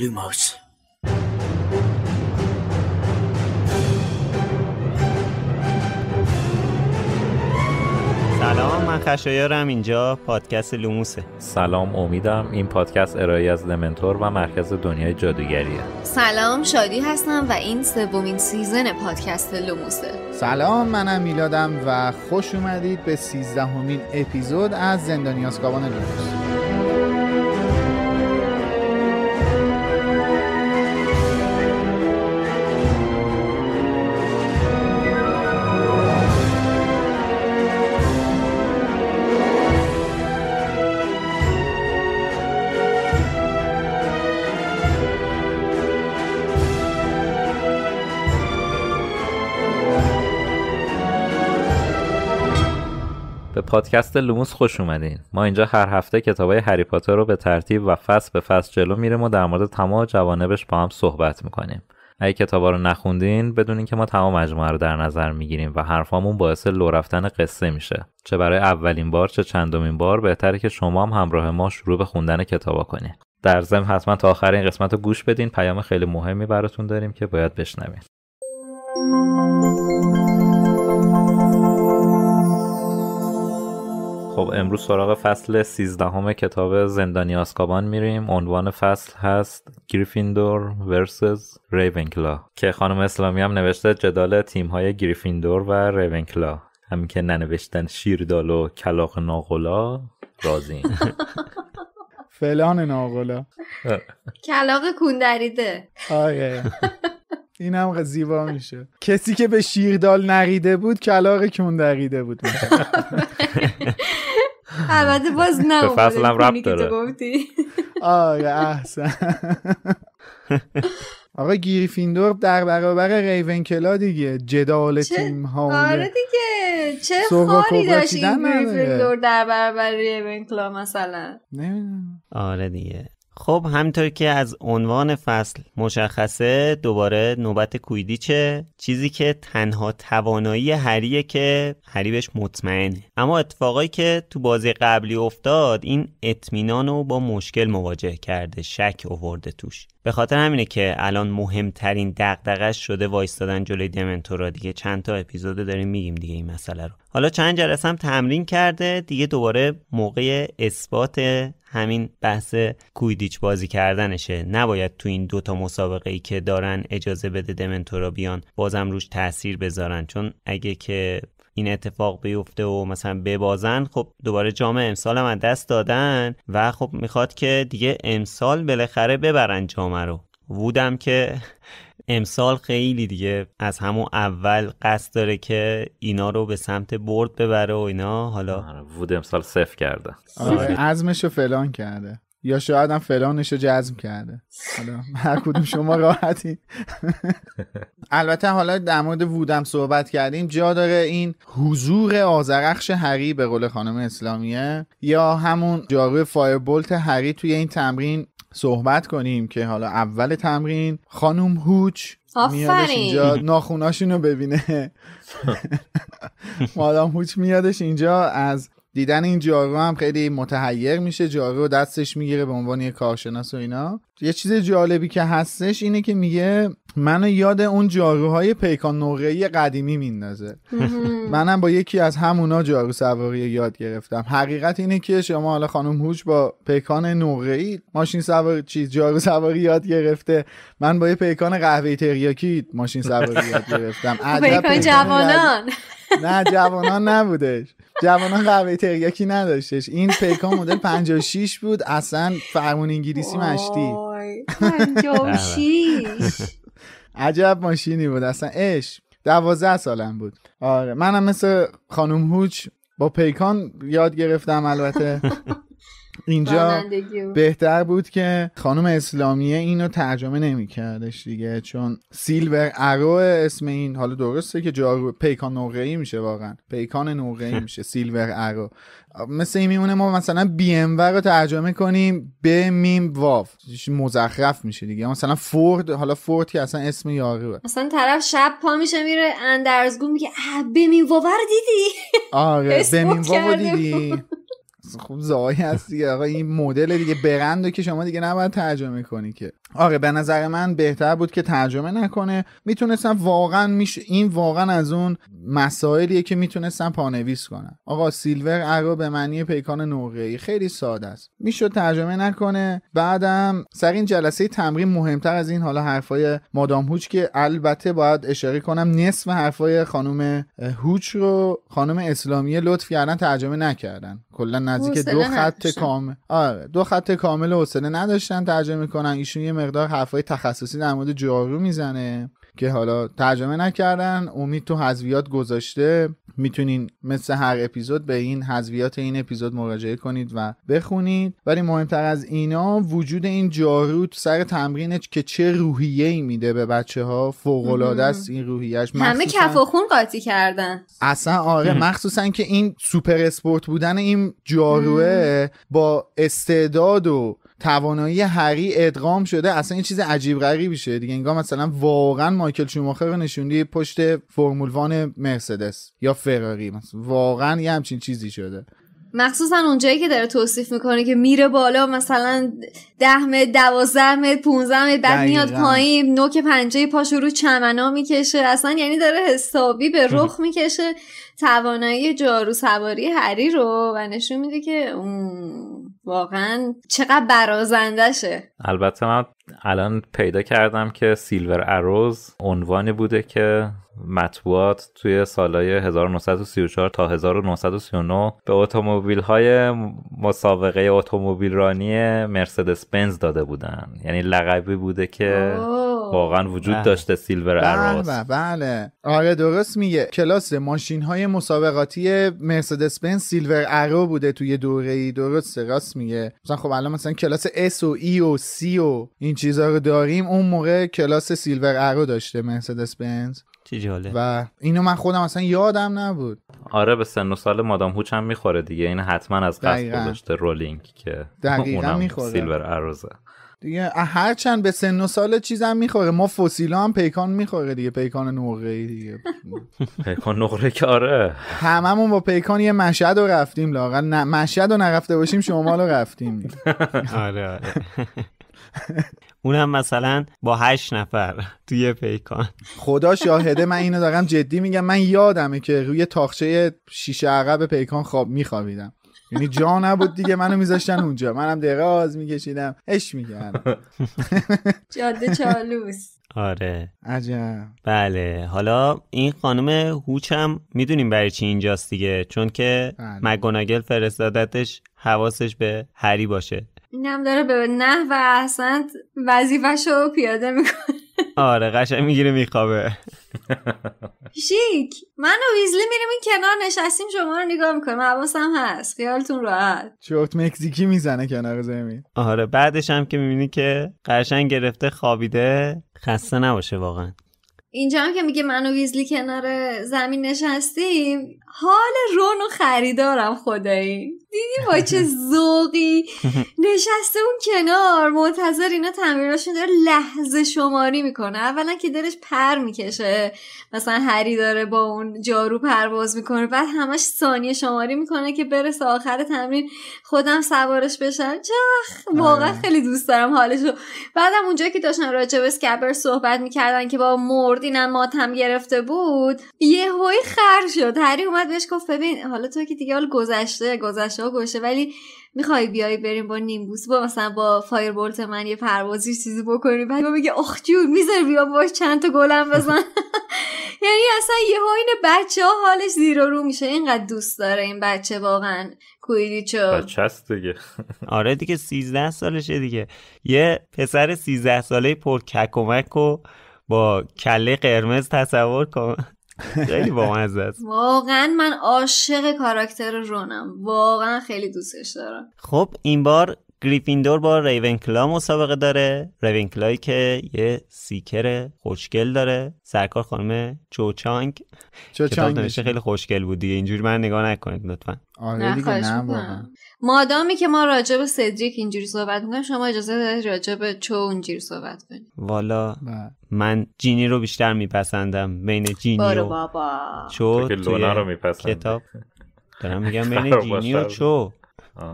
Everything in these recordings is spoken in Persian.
Lumos. سلام من خشایارم اینجا پادکست لوموسه سلام امیدم این پادکست ارائه از دمنتور و مرکز دنیای جادوگریه سلام شادی هستم و این سومین سیزن پادکست لوموسه سلام منم میلادم و خوش اومدید به سیزدهمین اپیزود از زندانی آسکابان لوموس پادکست لوموس خوش اومدین ما اینجا هر هفته های هری پاتر رو به ترتیب و فصل به فصل جلو میریم و در مورد تمام جوانبش با هم صحبت میکنیم اگه کتابا رو نخوندین بدونین که ما تمام مجموعه رو در نظر میگیریم و حرفامون باعث لو رفتن قصه میشه چه برای اولین بار چه چندمین بار بهتره که شما هم همراه ما شروع به خوندن کتابا کنین در ضمن حتما تا آخر این قسمت رو گوش بدین پیام خیلی مهمی براتون داریم که باید بشنوین خب امروز سراغ فصل 13 همه کتاب زندانی آسکابان میریم عنوان فصل هست گریفیندور ورسز ریونکلا که خانم اسلامی هم نوشته جدال تیم های گریفیندور و ریونکلا همین که ننوشتن شیردال و کلاق ناغلا رازیم فلان ناغلا کلاق کندریده آره این هم زیبا میشه کسی که به شیردال نریده بود کلاق کندریده بود البته باز نه به هم رب داره آره احسن آقا گریفیندور در برابر ریون کلا دیگه جدال تیم ها آره دیگه چه خاری داشت این گریفیندور در برابر ریون کلا مثلا نمیدونم آره دیگه خب همطور که از عنوان فصل مشخصه دوباره نوبت کویدیچه چیزی که تنها توانایی هریه که هری بهش مطمئنه اما اتفاقایی که تو بازی قبلی افتاد این اطمینان رو با مشکل مواجه کرده شک اوورده توش به خاطر همینه که الان مهمترین دقدقش شده وایستادن جلوی دمنتورا دیگه چند تا اپیزود داریم میگیم دیگه این مسئله رو حالا چند جلسه هم تمرین کرده دیگه دوباره موقع اثبات همین بحث کویدیچ بازی کردنشه نباید تو این دوتا مسابقه ای که دارن اجازه بده دمنتورا بیان بازم روش تاثیر بذارن چون اگه که این اتفاق بیفته و مثلا ببازن خب دوباره جام امسال هم از دست دادن و خب میخواد که دیگه امسال بالاخره ببرن جامه رو وودم که امسال خیلی دیگه از همون اول قصد داره که اینا رو به سمت برد ببره و اینا حالا آره، وود امسال صف کرده آره، عزمش فلان کرده یا شاید هم فلانش رو جزم کرده حالا هر کدوم شما راحتی البته حالا در مورد وودم صحبت کردیم جا داره این حضور آزرخش هری به قول خانم اسلامیه یا همون جارو بولت هری توی این تمرین صحبت کنیم که حالا اول تمرین خانم هوچ میادش اینجا ناخوناشون رو ببینه مادام هوچ میادش اینجا از دیدن این جارو هم خیلی متحیر میشه جارو دستش میگیره به عنوان یه کارشناس و اینا یه چیز جالبی که هستش اینه که میگه منو یاد اون جاروهای پیکان نقره قدیمی میندازه منم با یکی از همونا جارو سواری یاد گرفتم حقیقت اینه که شما حالا خانم هوش با پیکان نقره ماشین سواری چیز جارو سواری یاد گرفته من با یه پیکان قهوه تریاکی ماشین سواری یاد گرفتم پیکان جوانان نه جوانان نبودش جوانان قهوه تریاکی نداشتش این پیکان مدل 56 بود اصلا فرمون انگلیسی مشتی 56 عجب ماشینی بود اصلا اش دوازده سالم بود آره منم مثل خانم هوچ با پیکان یاد گرفتم البته اینجا بهتر بود که خانم اسلامیه اینو ترجمه نمیکردش دیگه چون سیلور ارو اسم این حالا درسته که جارو پیکان نقره میشه واقعا پیکان نقره میشه سیلور ارو مثل این میمونه ما مثلا بی ام رو ترجمه کنیم به میم واف مزخرف میشه دیگه مثلا فورد حالا فورد که اصلا اسم یاروه مثلا طرف شب پا میشه میره اندرزگو میگه به میم واف رو دیدی آره به میم رو دیدی خوب زایی هست دیگه آقا این مدل دیگه برند که شما دیگه نباید ترجمه کنی که آره به نظر من بهتر بود که ترجمه نکنه میتونستم واقعا میشه این واقعا از اون مسائلیه که میتونستم پانویس کنم آقا سیلور ارو به معنی پیکان نقره خیلی ساده است میشد ترجمه نکنه بعدم سر این جلسه تمرین مهمتر از این حالا حرفای مادام هوچ که البته باید اشاره کنم نصف حرفای خانم هوچ رو خانم اسلامی لطف کردن ترجمه نکردن کلا نزدیک دو خط کامل آره دو خط کامل حوصله نداشتن ترجمه کنن ایشون یه مقدار حرفای تخصصی در مورد جارو میزنه که حالا ترجمه نکردن امید تو حذویات گذاشته میتونین مثل هر اپیزود به این حذویات این اپیزود مراجعه کنید و بخونید ولی مهمتر از اینا وجود این جارو سر تمرینش که چه روحیه ای میده به بچه ها فوق است این روحیهش همه کف و خون قاطی کردن اصلا آره مخصوصا که این سوپر اسپورت بودن این جاروه با استعداد و توانایی هری ادغام شده اصلا این چیز عجیب غریبی شده دیگه انگار مثلا واقعا مایکل شوماخر رو نشوندی پشت فرمولوان مرسدس یا فراری مثلا واقعا یه همچین چیزی شده مخصوصا اونجایی که داره توصیف میکنه که میره بالا مثلا ده متر دوازده متر پونزده متر بعد میاد پایین نوک پنجه پاشو رو چمنا میکشه اصلا یعنی داره حسابی به خب. رخ میکشه توانایی جارو سواری هری رو و نشون میده که اون واقعا چقدر برازندشه البته من الان پیدا کردم که سیلور اروز عنوانی بوده که مطبوعات توی سالهای 1934 تا 1939 به اتومبیل های مسابقه اتومبیل رانی مرسدس بنز داده بودن یعنی لقبی بوده که واقعا وجود بله. داشته سیلور بله، اروز بله بله آره درست میگه کلاس ماشین های مسابقاتی مرسدس بنز سیلور ارو بوده توی دوره ای درست راست میگه مثلا خب الان مثلا کلاس S و E و C و این چیزا رو داریم اون موقع کلاس سیلور ارو داشته مرسدس بنز چی جاله و اینو من خودم اصلا یادم نبود آره به سن و سال مادام هوچ میخوره دیگه این حتما از قصد گذاشته رولینگ که دقیقا میخوره سیلور اروزه دیگه هرچند به سن و سال چیزم میخوره ما فسیلا هم پیکان میخوره دیگه پیکان نقره دیگه پیکان نقره کاره هممون با پیکان یه مشهد رو رفتیم لاغل مشهد رو نرفته باشیم شما رو رفتیم آره, آره. اونم مثلا با هشت نفر توی پیکان خدا شاهده من اینو دارم جدی میگم من یادمه که روی تاخچه شیشه عقب پیکان خواب میخوابیدم یعنی جا نبود دیگه منو میذاشتن اونجا منم آز میکشیدم اش میگن جاده چالوس آره عجب بله حالا این خانم هوچ هم میدونیم برای چی اینجاست دیگه چون که بله. مگوناگل فرستادتش حواسش به هری باشه اینم داره به نه و اصلا وظیفه‌شو پیاده میکنه آره قشنگ میگیره میخوابه شیک من و ویزلی میریم این کنار نشستیم شما رو نگاه میکنم حواسم هست خیالتون راحت چوت مکزیکی میزنه کنار زمین آره بعدش هم که میبینی که قشنگ گرفته خوابیده خسته نباشه واقعا اینجا هم که میگه من و ویزلی کنار زمین نشستیم حال رون و خریدارم خدایی دیدی با چه ذوقی نشسته اون کنار منتظر اینا تعمیراشون داره لحظه شماری میکنه اولا که دلش پر میکشه مثلا هری داره با اون جارو پرواز میکنه بعد همش ثانیه شماری میکنه که برسه آخر تمرین خودم سوارش بشم چخ واقعا آره. خیلی دوست دارم حالشو بعدم اونجا که داشتن راجع به صحبت میکردن که با مرد اینم ماتم گرفته بود یه هوی خر شد هری اومد بهش گفت ببین حالا تو که دیگه حال گذشته گذشته ها گوشه ولی میخوای بیای بریم با نیمبوس با مثلا با فایر بولت من یه پروازی چیزی بکنیم بعد میگه اخ جون میذار بیا باش چند تا گلم بزن یعنی اصلا یه این بچه ها حالش زیر رو میشه اینقدر دوست داره این بچه واقعا کویلیچو بچه هست دیگه آره دیگه 13 سالشه دیگه یه پسر 13 ساله پر ککمک و با کله قرمز تصور کن خیلی با است واقعا من عاشق کاراکتر رونم واقعا خیلی دوستش دارم خب این بار گریفیندور با ریونکلا مسابقه داره ریونکلایی که یه سیکر خوشگل داره سرکار خانم چانگ. جو چانگ میشه خیلی خوشگل بود دیگه اینجوری من نگاه نکنید لطفا آره دیگه نه مادامی که ما راجع به سدریک اینجوری صحبت میکنیم شما اجازه دارید راجع به چو اونجوری صحبت کنید والا بله. من جینی رو بیشتر میپسندم بین جینی بارو بابا. چو کتاب دارم میگم بین جینی و چو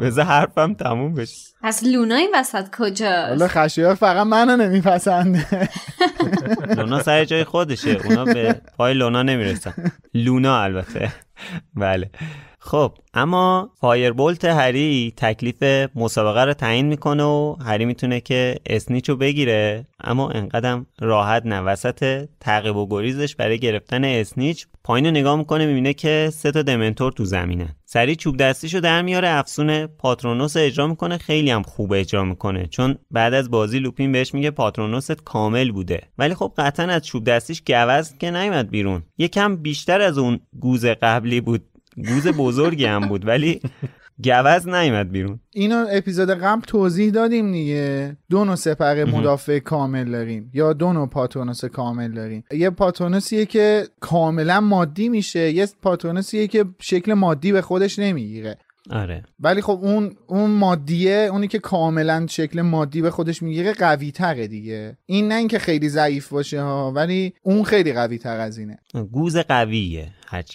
بذار حرفم تموم بشه پس لونا این وسط کجاست حالا ها فقط منو نمیپسنده لونا سر جای خودشه اونا به پای لونا نمیرسن لونا البته بله خب اما فایربولت هری تکلیف مسابقه رو تعیین میکنه و هری میتونه که اسنیچ رو بگیره اما انقدرم راحت نه وسط تعقیب و گریزش برای گرفتن اسنیچ پایین رو نگاه میکنه میبینه که سه تا دمنتور تو زمینه سری چوب دستیشو در میاره افسون پاترونوس اجرا میکنه خیلی هم خوب اجرا میکنه چون بعد از بازی لوپین بهش میگه پاترونوست کامل بوده ولی خب قطعا از چوب دستیش گوز که نیومد بیرون یکم بیشتر از اون گوز قبلی بود گوز بزرگی هم بود ولی گوز نیمد بیرون اینو اپیزود قبل توضیح دادیم دیگه دو نوع سپر مدافع کامل داریم یا دو نوع پاتونوس کامل داریم یه پاتونوسیه که کاملا مادی میشه یه پاتونوسیه که شکل مادی به خودش نمیگیره آره ولی خب اون اون مادیه اونی که کاملا شکل مادی به خودش میگیره قوی تره دیگه این نه اینکه خیلی ضعیف باشه ها ولی اون خیلی قوی تر از اینه گوز قویه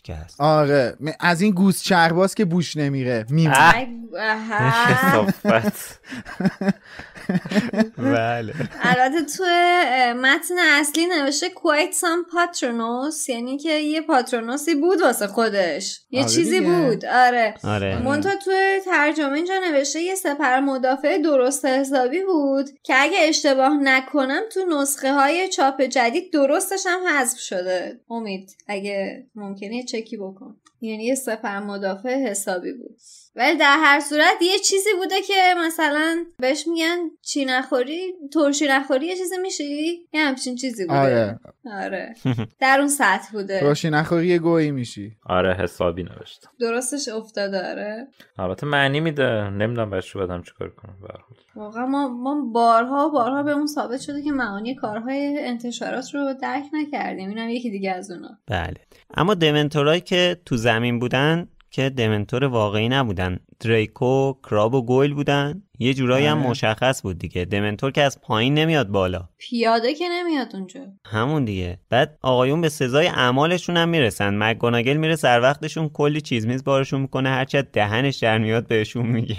که هست آره از این گوز چرباز که بوش نمیره میمونه بله البته تو متن اصلی نوشته quite some یعنی که یه پاترونوسی بود واسه خودش یه آره چیزی بود آره, آره. منتها تو ترجمه اینجا نوشته یه سپر مدافع درست حسابی بود که اگه اشتباه نکنم تو نسخه های چاپ جدید درستش هم حذف شده امید اگه ممکن ممکنه یعنی چکی بکن یعنی یه سپر مدافع حسابی بود ولی در هر صورت یه چیزی بوده که مثلا بهش میگن چی نخوری ترشی نخوری یه چیزی میشی یه همچین چیزی بوده آره آره در اون سطح بوده ترشی نخوری یه گویی میشی آره حسابی نوشتم درستش افتاده آره البته معنی میده نمیدونم رو بدم چیکار کنم واقعا ما ما بارها بارها به اون ثابت شده که معانی کارهای انتشارات رو درک نکردیم اینم یکی دیگه از اونا بله اما دمنتورایی که تو زمین بودن که دمنتور واقعی نبودن دریکو کراب و گویل بودن یه جورایی هم آره. مشخص بود دیگه دمنتور که از پایین نمیاد بالا پیاده که نمیاد اونجا همون دیگه بعد آقایون به سزای اعمالشون هم میرسن مگوناگل میره سر وقتشون کلی چیز میز بارشون میکنه هرچند دهنش در میاد بهشون میگه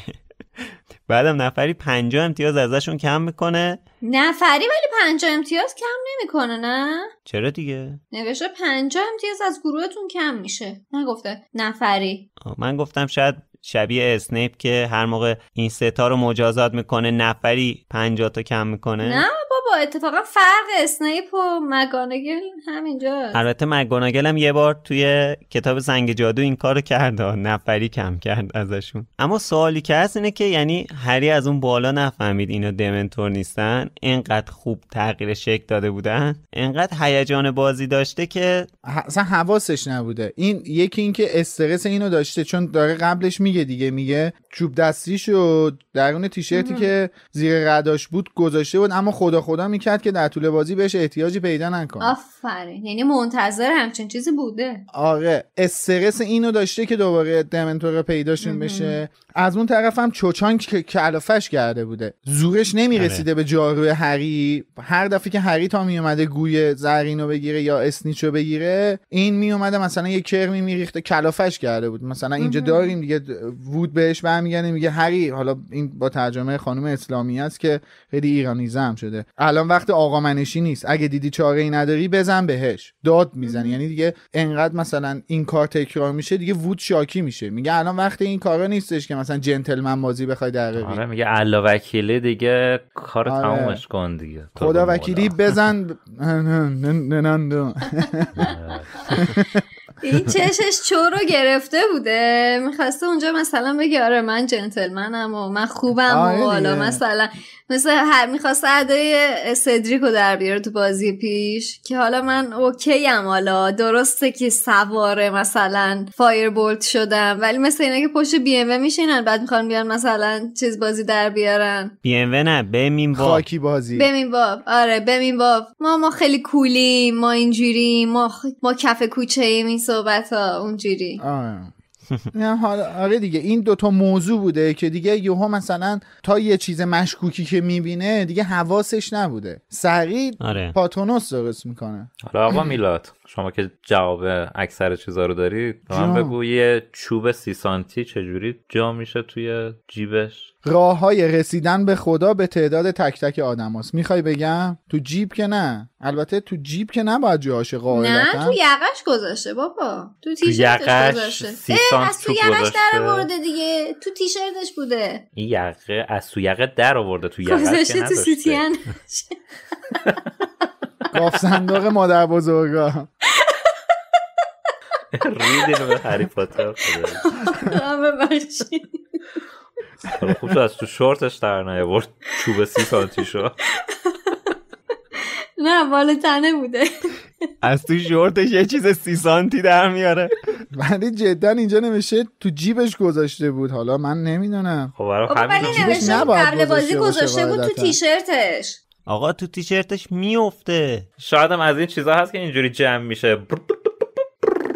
بعدم نفری پنجا امتیاز ازشون کم میکنه نفری ولی پنجا امتیاز کم نمیکنه نه چرا دیگه نوشته پنجا امتیاز از گروهتون کم میشه نگفته نفری من گفتم شاید شبیه اسنیپ که هر موقع این ستا رو مجازات میکنه نفری پنجا تا کم میکنه نه بابا اتفاقا فرق اسنیپ و مگانگل همینجاست البته مگانگل هم یه بار توی کتاب زنگ جادو این کارو کرد نفری کم کرد ازشون اما سوالی که هست اینه که یعنی هری از اون بالا نفهمید اینا دمنتور نیستن اینقدر خوب تغییر شکل داده بودن اینقدر هیجان بازی داشته که اصلا حواسش نبوده این یکی اینکه استرس اینو داشته چون داره قبلش میگه دیگه میگه چوب دستیشو درون تیشرتی که زیر رداش بود گذاشته بود اما خدا خدا میکرد که در طول بازی بهش احتیاجی پیدا نکنه آفرین یعنی منتظر همچین چیزی بوده آره استرس اینو داشته که دوباره دمنتور پیداشون بشه از اون طرف هم چوچانگ که کلافش کرده بوده زورش نمیرسیده بله. به جارو هری هر دفعه که هری تا میومده گوی زرینو بگیره یا اسنیچو بگیره این میومده مثلا یه کرمی میریخته کلافش کرده بود مثلا اینجا داریم دیگه وود بهش برمیگرده میگه هری حالا این با ترجمه خانم اسلامی است که خیلی ایرانیزم شده الان وقت آقا منشی نیست اگه دیدی چاره ای نداری بزن بهش داد میزنی یعنی دیگه انقدر مثلا این کار تکرار میشه دیگه وود شاکی میشه میگه الان وقت این کارا نیستش که مثلا جنتلمن بازی بخوای در آره میگه الا وکیلی دیگه کار آره. تمومش کن دیگه خدا وکیلی بزن این چشش چور رو گرفته بوده میخواسته اونجا مثلا بگه آره من جنتلمنم و من خوبم و آره حالا مثلا مثل هر میخواست ادای سدریک رو در بیاره تو بازی پیش که حالا من اوکی حالا درسته که سواره مثلا فایر بولت شدم ولی مثل اینه که پشت بی ام میشینن بعد میخوان بیان مثلا چیز بازی در بیارن بی ام نه بمین باب خاکی بازی بمین باب آره بمین باب ما ما خیلی کولیم ما اینجوری ما ما کف کوچه ایم این صحبت ها اونجوری آه. نه حالا آره دیگه این دوتا موضوع بوده که دیگه یوها مثلا تا یه چیز مشکوکی که میبینه دیگه حواسش نبوده سریع آره. پاتونوس درست میکنه حالا آقا میلاد شما که جواب اکثر چیزا رو دارید من بگو یه چوب سی سانتی چجوری جا میشه توی جیبش راه های رسیدن به خدا به تعداد تک تک آدم هست. میخوای بگم تو جیب که نه البته تو جیب که نباید باید قائلتا نه تو یقش گذاشته بابا تو تیشرتش گذاشته از تو یقش در آورده دیگه تو تیشرتش بوده این یقه از تو یقه در آورده تو یقش گذاشته تو سیتیان گاف صندوق مادر بزرگا ریدین به هری پاتر خوب شد از تو شورتش در نیاورد چوب سی سانتی شو نه بالا تنه بوده از تو شورتش یه چیز سی سانتی در میاره ولی جدا اینجا نمیشه تو جیبش گذاشته بود حالا من نمیدونم خب برای خب، قبل بازی گذاشته بود تو تیشرتش آقا تو تیشرتش میفته شاید هم از این چیزا هست که اینجوری جمع میشه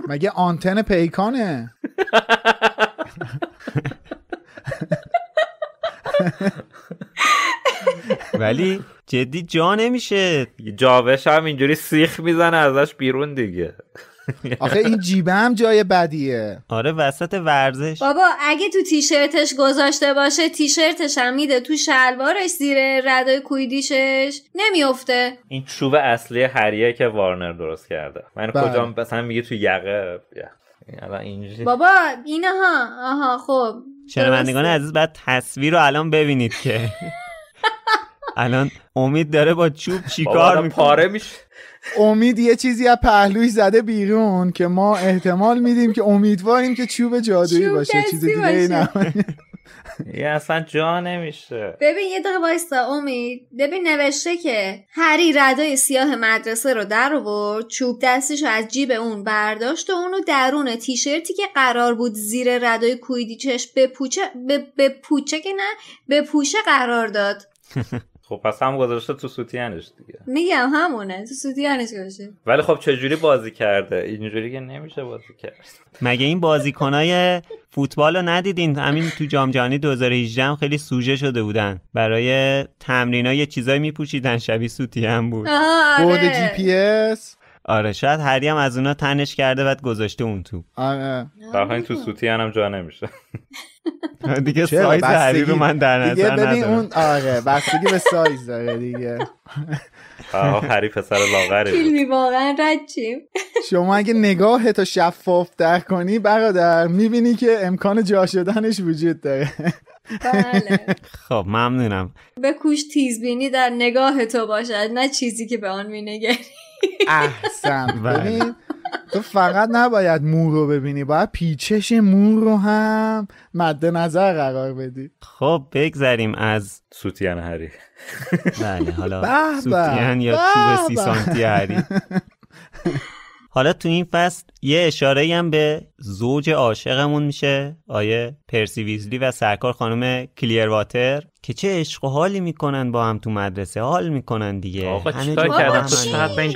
مگه آنتن پیکانه ولی جدی جا نمیشه جاوش هم اینجوری سیخ میزنه ازش بیرون دیگه آخه این جیبه هم جای بدیه آره وسط ورزش بابا اگه تو تیشرتش گذاشته باشه تیشرتش هم میده تو شلوارش زیر ردای کویدیشش نمیفته این چوب اصلی هریه که وارنر درست کرده من کجا بله. مثلا میگه تو یقه بابا این ها آها خب شنوندگان عزیز بعد تصویر رو الان ببینید که الان امید داره با چوب چیکار میکنه پاره میشه امید یه چیزی از پهلوی زده بیرون که ما احتمال میدیم که امیدواریم که چوب جادویی باشه چیز دیگه نه یه اصلا جا نمیشه ببین یه دقیقه وایستا امید ببین نوشته که هری ردای سیاه مدرسه رو در آورد چوب دستش از جیب اون برداشت و اونو درون تیشرتی که قرار بود زیر ردای کویدیچش بپوچه به پوچه که نه به پوچه قرار داد خب پس هم گذاشته تو سوتیانش دیگه میگم همونه تو سوتیانش گذاشته ولی خب چجوری بازی کرده اینجوری که نمیشه بازی کرد مگه این بازیکنای فوتبال رو ندیدین همین تو جام جهانی 2018 هم خیلی سوژه شده بودن برای تمرینای چیزای میپوشیدن شبیه سوتیان بود. آره. بود جی پی اس آره شاید هری هم از اونا تنش کرده بعد گذاشته اون تو آره این تو سوتی هم جا نمیشه دیگه سایز هری رو من در نظر ندارم دیگه اون آره بستگی به سایز داره دیگه آه هری پسر لاغره فیلمی واقعا رچیم شما اگه نگاه تا شفاف در کنی برادر میبینی که امکان جا شدنش وجود داره بله خب ممنونم بکوش تیزبینی در نگاه تو باشد نه چیزی که به آن نگری. احسن بله. ببین تو فقط نباید مو رو ببینی باید پیچش مو رو هم مد نظر قرار بدی خب بگذریم از سوتیان هری بله حالا سوتیان یا چوب سی سانتی هری حالا تو این فصل یه اشاره هم به زوج عاشقمون میشه آیه پرسی ویزلی و سرکار خانم واتر که چه عشق و حالی میکنن با هم تو مدرسه حال میکنن دیگه آقا چیکار کردن تو این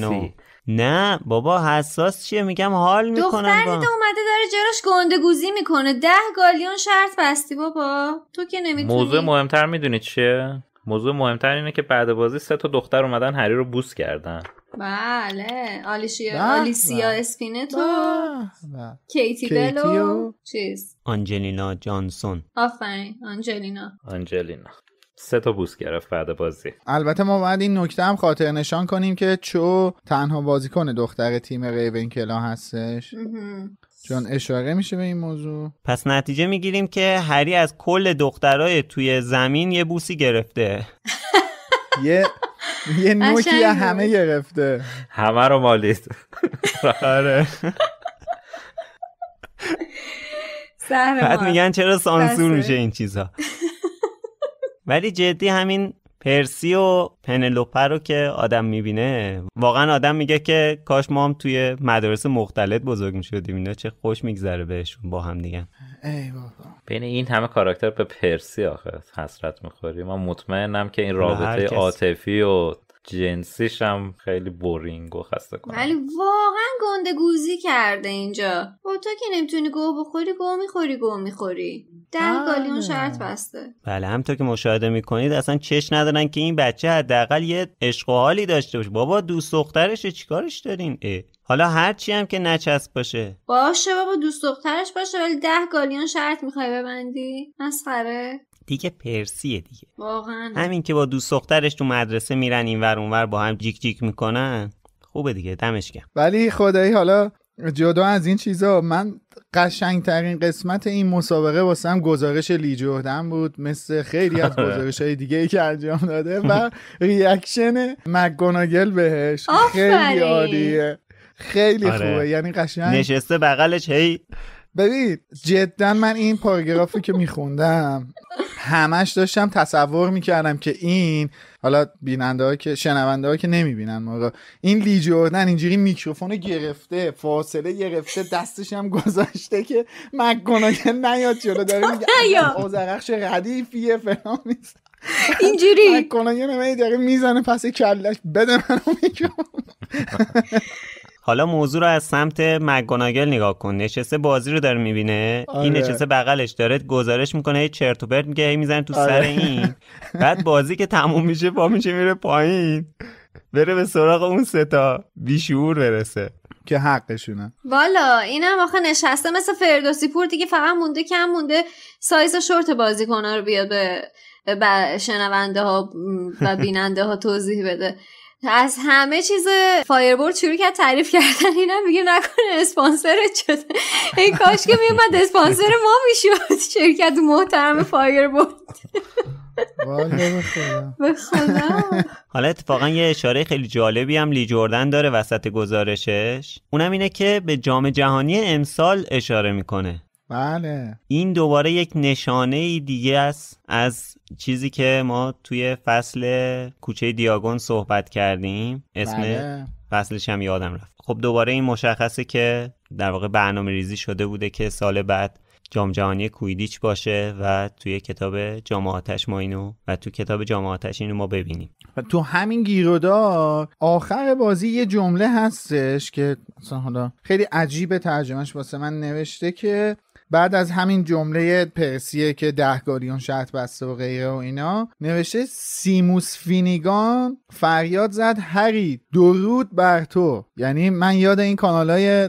دو تا نه بابا حساس چیه میگم حال میکنم دختر با... اومده داره جراش گنده گوزی میکنه ده گالیون شرط بستی بابا تو که نمیتونی موضوع مهمتر میدونی چیه موضوع مهمتر اینه که بعد بازی سه تا دختر اومدن هری رو بوس کردن بله آلیشیا آلیسیا اسپینتو کیتی بلو چیز آنجلینا جانسون آفرین آنجلینا آنجلینا سه تا بوس گرفت بعد بازی البته ما باید این نکته هم خاطر نشان کنیم که چو تنها بازیکن دختر تیم ریون هستش چون اشاره میشه به این موضوع پس نتیجه میگیریم که هری از کل دخترای توی زمین یه بوسی گرفته یه یه نوکی همه گرفته همه رو مالید آره بعد میگن چرا سانسور میشه این چیزها ولی جدی همین پرسی و پنلوپه رو که آدم میبینه واقعا آدم میگه که کاش ما هم توی مدارس مختلط بزرگ میشدیم اینا چه خوش میگذره بهشون با هم دیگه ای بابا بین این همه کاراکتر به پرسی آخه حسرت میخوری من مطمئنم که این رابطه عاطفی و جنسیش هم خیلی بورینگ و خسته ولی واقعا گنده گوزی کرده اینجا با خب تو که نمیتونی گوه بخوری گوه میخوری گوه میخوری ده گالیون آره. شرط بسته بله همطور که مشاهده میکنید اصلا چش ندارن که این بچه حداقل یه عشق و حالی داشته باشه بابا دوست دخترش چیکارش دارین حالا هر چی هم که نچسب باشه باشه بابا دوست دخترش باشه ولی ده گالیون شرط میخوای ببندی مسخره دیگه پرسیه دیگه واقعا همین که با دوست دخترش تو مدرسه میرن اینور اونور با هم جیک جیک میکنن خوبه دیگه دمش گرم ولی خدایی حالا جدا از این چیزا من قشنگ ترین قسمت این مسابقه واسم گزارش لی بود مثل خیلی از گزارش های دیگه ای که انجام داده و ریاکشن مگوناگل بهش خیلی عالیه خیلی آره. خوبه یعنی قشنگ نشسته بغلش هی ببین جدا من این پاراگرافی که میخوندم همش داشتم تصور میکردم که این حالا بیننده ها که شنونده ها که نمیبینن ما این لی جوردن اینجوری میکروفون گرفته فاصله گرفته دستش هم گذاشته که که نیاد جلو داره میگه آزرخش ردیفیه فلان نیست اینجوری مکگوناگل داره میزنه پس کلش بده منو میکروفون حالا موضوع رو از سمت مگوناگل نگاه کن نشسته بازی رو داره میبینه آره. این نشسته بغلش داره گزارش میکنه هی چرت و پرت میگه هی میزنه تو سر آره. این بعد بازی که تموم میشه پا میشه میره پایین بره به سراغ اون ستا بیشعور برسه که حقشونه والا اینم آخه نشسته مثل فردوسی پور دیگه فقط مونده کم مونده سایز شورت بازیکن‌ها رو بیاد به شنونده ها و بیننده ها توضیح بده از همه چیز فایربورد شروع کرد تعریف کردن اینم میگه نکنه اسپانسر شد ای کاش که میومد اسپانسر ما میشد شرکت محترم فایربورد حالا اتفاقا یه اشاره خیلی جالبی هم لی جوردن داره وسط گزارشش اونم اینه که به جام جهانی امسال اشاره میکنه بله این دوباره یک نشانه دیگه است از چیزی که ما توی فصل کوچه دیاگون صحبت کردیم اسم بله. فصلش هم یادم رفت خب دوباره این مشخصه که در واقع برنامه ریزی شده بوده که سال بعد جام جهانی کویدیچ باشه و توی کتاب جام آتش ما اینو و تو کتاب جام آتش اینو ما ببینیم و تو همین گیرودار آخر بازی یه جمله هستش که حالا خیلی عجیب ترجمهش واسه من نوشته که بعد از همین جمله پرسیه که ده گالیون شرط بسته و غیره و اینا نوشته سیموس فینیگان فریاد زد هری درود بر تو یعنی من یاد این کانال های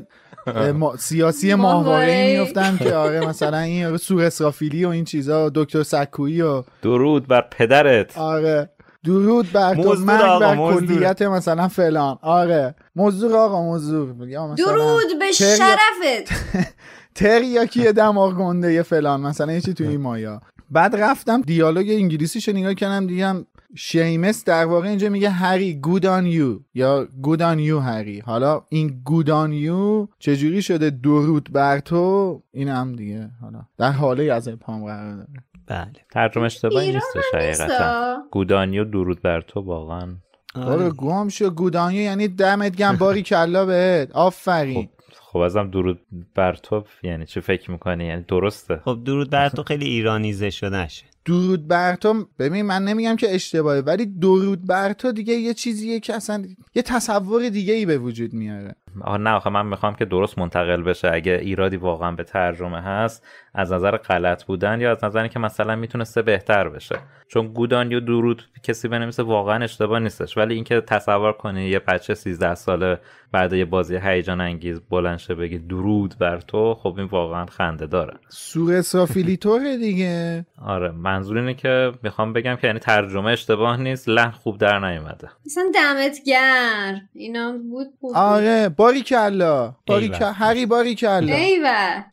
سیاسی ماهواره میفتم که آره مثلا این سور اسرافیلی و این چیزا و دکتر سکویی و درود بر پدرت آره درود بر تو مرگ بر کلیت مثلا فلان آره مزدور آقا مزدور درود به شرفت تریاکی دماغ گنده فلان مثلا یه چی تو این مایا بعد رفتم دیالوگ انگلیسی رو نگاه کردم دیدم شیمس در واقع اینجا میگه هری گود آن یو یا گود آن یو هری حالا این گود آن یو چجوری شده درود بر تو این هم دیگه حالا در حاله از ابهام قرار داره بله ترجمه اشتباهی گود حقیقتا یو درود بر تو واقعا آره گم شو گودانیو یعنی دمت گم باری کلا بهت آفرین خب. خب ازم درود بر تو یعنی چه فکر میکنی یعنی درسته خب درود بر تو خیلی ایرانیزه نشه درود بر تو ببین من نمیگم که اشتباهه ولی درود بر تو دیگه یه چیزیه که اصلا یه تصور دیگه ای به وجود میاره آه نه آخه من میخوام که درست منتقل بشه اگه ایرادی واقعا به ترجمه هست از نظر غلط بودن یا از نظر که مثلا میتونسته بهتر بشه چون گودان یا درود کسی بنویسه واقعا اشتباه نیستش ولی اینکه تصور کنی یه بچه 13 ساله بعد یه بازی هیجان انگیز بلند بگی درود بر تو خب این واقعا خنده داره سوء دیگه آره منظور اینه که میخوام بگم که یعنی ترجمه اشتباه نیست لحن خوب در نیومده مثلا دمت گر اینا بود آره باری کلا باری کلا هری باری کلا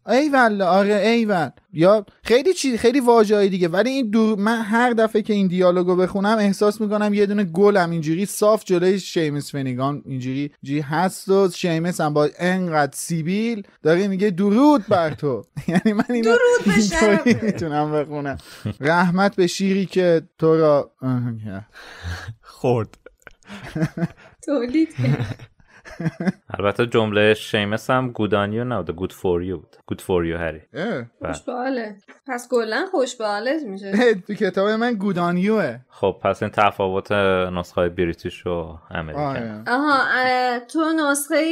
ایول آره ای یا خیلی چیز خیلی واژه‌ای دیگه ولی این دو من هر دفعه که این دیالوگو بخونم احساس میکنم یه دونه گلم اینجوری صاف جلوی شیمس فنیگان اینجوری جی هست و شیمس هم با انقدر سیبیل داره میگه درود بر تو یعنی من اینو درود میتونم بخونم رحمت به شیری که تو را خورد تولید البته جمله شیمس هم گودانیو نبوده گود فور یو بود گود فور یو هری خوشباله پس کلا خوشباله میشه تو کتاب من گودانیوه خب پس این تفاوت نسخه بریتیش و امریکن آها تو نسخه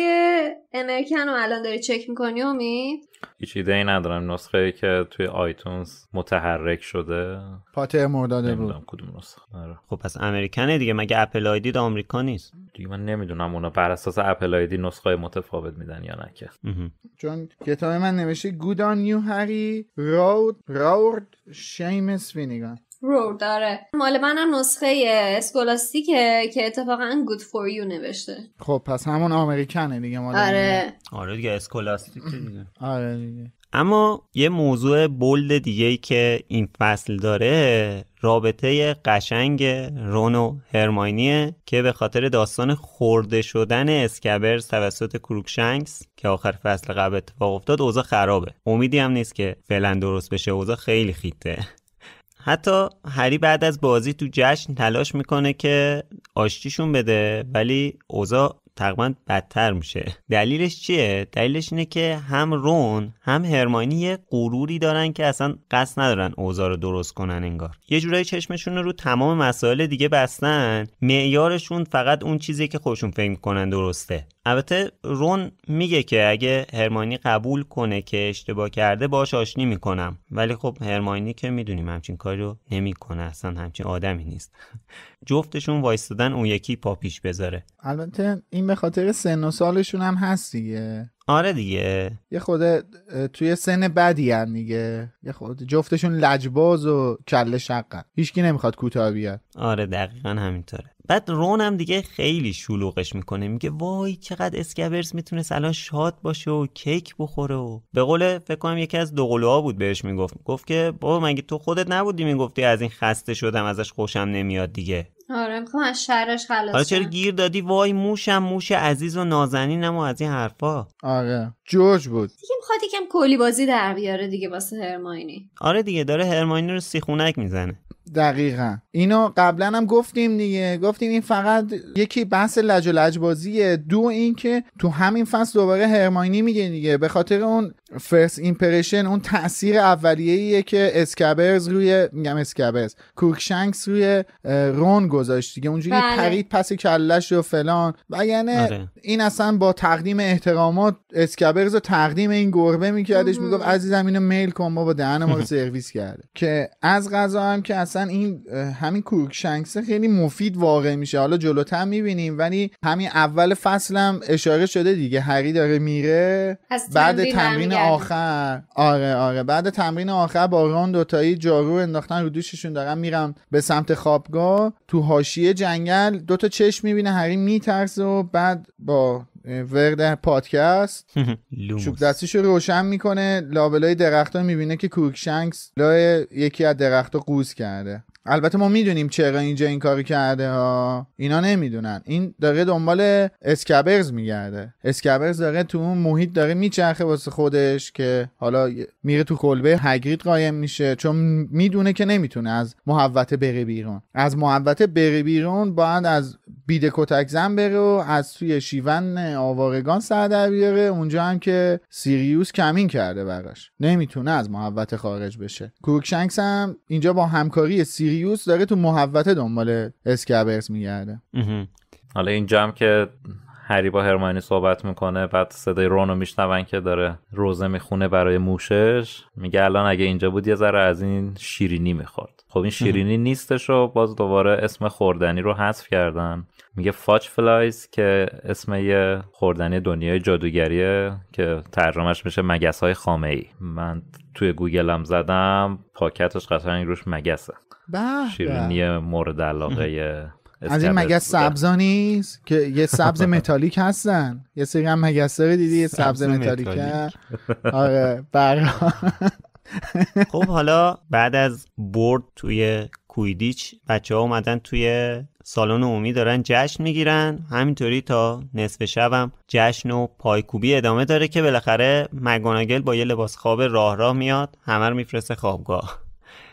امریکن رو الان داری چک میکنی امید هیچ ایده ای ندارم نسخه ای که توی آیتونز متحرک شده پاتر مرداده بود کدوم نسخه آره. خب پس امریکنه دیگه مگه اپل آیدی آمریکا نیست دیگه من نمیدونم اونا بر اساس اپل آیدی نسخه متفاوت میدن یا نه که چون کتاب من نوشته گودان یو هری رود راورد شیمس وینیگان رور داره مال منم نسخه اسکولاستیکه که اتفاقا گود فور یو نوشته خب پس همون آمریکنه دیگه مال آره آره دیگه اسکولاستیکه دیگه آره دیگه اما یه موضوع بولد دیگه که این فصل داره رابطه قشنگ رون و هرماینیه که به خاطر داستان خورده شدن اسکبرز توسط کروکشنگس که آخر فصل قبل اتفاق افتاد اوضاع خرابه امیدی هم نیست که فعلا درست بشه اوضاع خیلی خیته حتی هری بعد از بازی تو جشن تلاش میکنه که آشتیشون بده ولی اوضاع تقریبا بدتر میشه دلیلش چیه دلیلش اینه که هم رون هم هرمانی یه غروری دارن که اصلا قصد ندارن اوضاع رو درست کنن انگار یه جورایی چشمشون رو تمام مسائل دیگه بستن معیارشون فقط اون چیزی که خودشون فکر میکنن درسته البته رون میگه که اگه هرمانی قبول کنه که اشتباه کرده باش آشنی میکنم ولی خب هرمانی که میدونیم همچین کاری رو نمیکنه اصلا همچین آدمی نیست جفتشون وایستادن اون یکی پا پیش بذاره البته این به خاطر سن و سالشون هم هست دیگه آره دیگه یه خود توی سن بدی هم دیگه یه خود جفتشون لجباز و کله شقن هیچکی نمیخواد کوتاه بیاد آره دقیقا همینطوره بعد رون هم دیگه خیلی شلوغش میکنه میگه وای چقدر اسکبرز میتونه الان شاد باشه و کیک بخوره و به قول فکر کنم یکی از دوقلوها بود بهش میگفت گفت که بابا مگه تو خودت نبودی میگفتی از این خسته شدم ازش خوشم نمیاد دیگه آره میخوام از شرش خلاص حالا چرا گیر دادی وای موشم موش عزیز و نازنینم و از این حرفا آره جورج بود دیگه میخواد یکم کلی بازی در بیاره دیگه واسه هرماینی آره دیگه داره هرماینی رو سیخونک میزنه دقیقا اینو قبلا هم گفتیم دیگه گفتیم این فقط یکی بحث لج و لج بازیه دو اینکه تو همین فصل دوباره هرماینی میگه دیگه به خاطر اون فرست ایمپرشن اون تاثیر اولیه‌ایه که اسکابرز روی میگم اسکابرز کوکشنکس روی رون گذاشت دیگه اونجوری بله. پرید پس کلش و فلان و یعنی آره. این اصلا با تقدیم احترامات اسکابرز رو تقدیم این گربه میکردش میگفت عزیزم اینو میل کن با, با دهن ما رو سرویس کرده که از غذا هم که اصلا این همین کورکشنکس خیلی مفید واقع میشه حالا جلوتر میبینیم ولی همین اول فصلم اشاره شده دیگه هری داره میره بعد تمرین, آخر آره آره بعد تمرین آخر با ران دوتایی جارو انداختن رو دوششون دارن میرم به سمت خوابگاه تو حاشیه جنگل دوتا چشم میبینه هری میترسه و بعد با ورد پادکست چوب رو روشن میکنه لابلای درخت ها میبینه که کورکشنگس لای یکی از درخت ها قوز کرده البته ما میدونیم چرا اینجا این کاری کرده ها اینا نمیدونن این داره دنبال اسکبرز میگرده اسکبرز داره تو اون محیط داره میچرخه واسه خودش که حالا میره تو کلبه هگرید قایم میشه چون میدونه که نمیتونه از محوته بره بیرون از محوته بره بیرون باید از بیده کتک زن بره و از توی شیون آوارگان سر در بیاره اونجا هم که سیریوس کمین کرده براش نمیتونه از محوت خارج بشه کروکشنکس هم اینجا با همکاری سیریوس داره تو محوت دنبال اسکبرز میگرده حالا اینجا هم که هری با هرمانی صحبت میکنه بعد صدای رونو میشنون که داره روزه میخونه برای موشش میگه الان اگه اینجا بود یه ذره از این شیرینی میخورد خب این شیرینی نیستش و باز دوباره اسم خوردنی رو حذف کردن میگه فاچ فلایز که اسم یه خوردنی دنیای جادوگریه که ترجمهش میشه مگس های خامه ای من توی گوگلم زدم پاکتش قشنگ روش مگسه شیرینی مورد علاقه از این مگس سبزا نیست که یه سبز متالیک هستن یه سری هم مگس دیدی یه سبز متالیک آره برا خب حالا بعد از برد توی کویدیچ بچه ها اومدن توی سالن عمومی دارن جشن میگیرن همینطوری تا نصف شبم جشن و پایکوبی ادامه داره که بالاخره مگوناگل با یه لباس خواب راه راه میاد همه رو میفرسته خوابگاه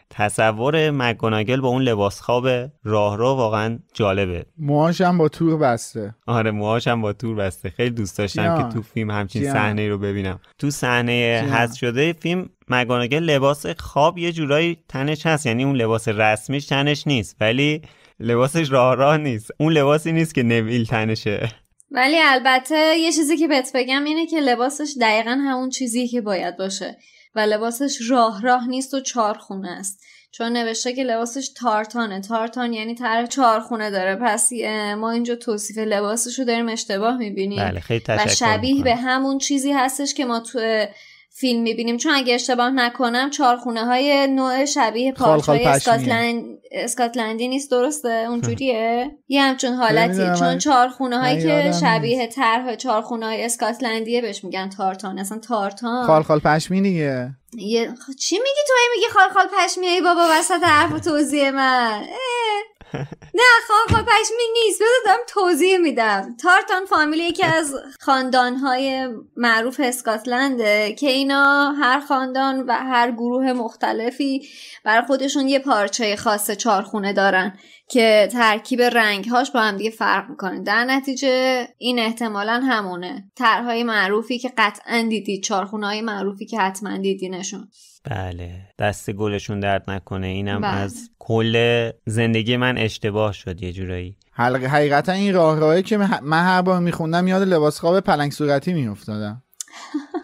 تصور مگوناگل با اون لباس خواب راه واقعا جالبه موهاش هم با تور بسته آره موهاش هم با تور بسته خیلی دوست داشتم که تو فیلم همچین صحنه رو ببینم تو صحنه هست شده فیلم مگوناگل لباس خواب یه جورایی تنش هست یعنی اون لباس رسمیش تنش نیست ولی لباسش راه راه نیست اون لباسی نیست که نویل تنشه ولی البته یه چیزی که بهت بگم اینه که لباسش دقیقا همون چیزی که باید باشه و لباسش راه راه نیست و چارخونه است چون نوشته که لباسش تارتانه تارتان یعنی طرح چارخونه داره پس ما اینجا توصیف لباسش رو داریم اشتباه میبینیم بله خیلی و شبیه به همون چیزی هستش که ما تو فیلم میبینیم چون اگه اشتباه نکنم چارخونه های نوع شبیه های اسکاتلند... اسکاتلندی نیست درسته اونجوریه یه همچون حالتیه چون چارخونه هایی که شبیه طرح چارخونه های اسکاتلندیه بهش میگن تارتان اصلا تارتان خال پشمی پشمینیه یه... چی میگی تو میگی خال پشمی ای بابا وسط حرف توضیح من نه خواب خب، خب، پشمی نیست بذار دارم توضیح میدم تارتان فامیلی یکی از خاندانهای معروف اسکاتلنده که اینا هر خاندان و هر گروه مختلفی برای خودشون یه پارچه خاص چارخونه دارن که ترکیب رنگهاش با هم دیگه فرق میکنه در نتیجه این احتمالا همونه ترهای معروفی که قطعا دیدی چارخونه های معروفی که حتما نشون بله دست گلشون درد نکنه اینم بله. از کل زندگی من اشتباه شد یه جورایی حلقه حقیقتا این راه راهی که من هر بار میخوندم یاد لباس خواب پلنگ صورتی میافتادم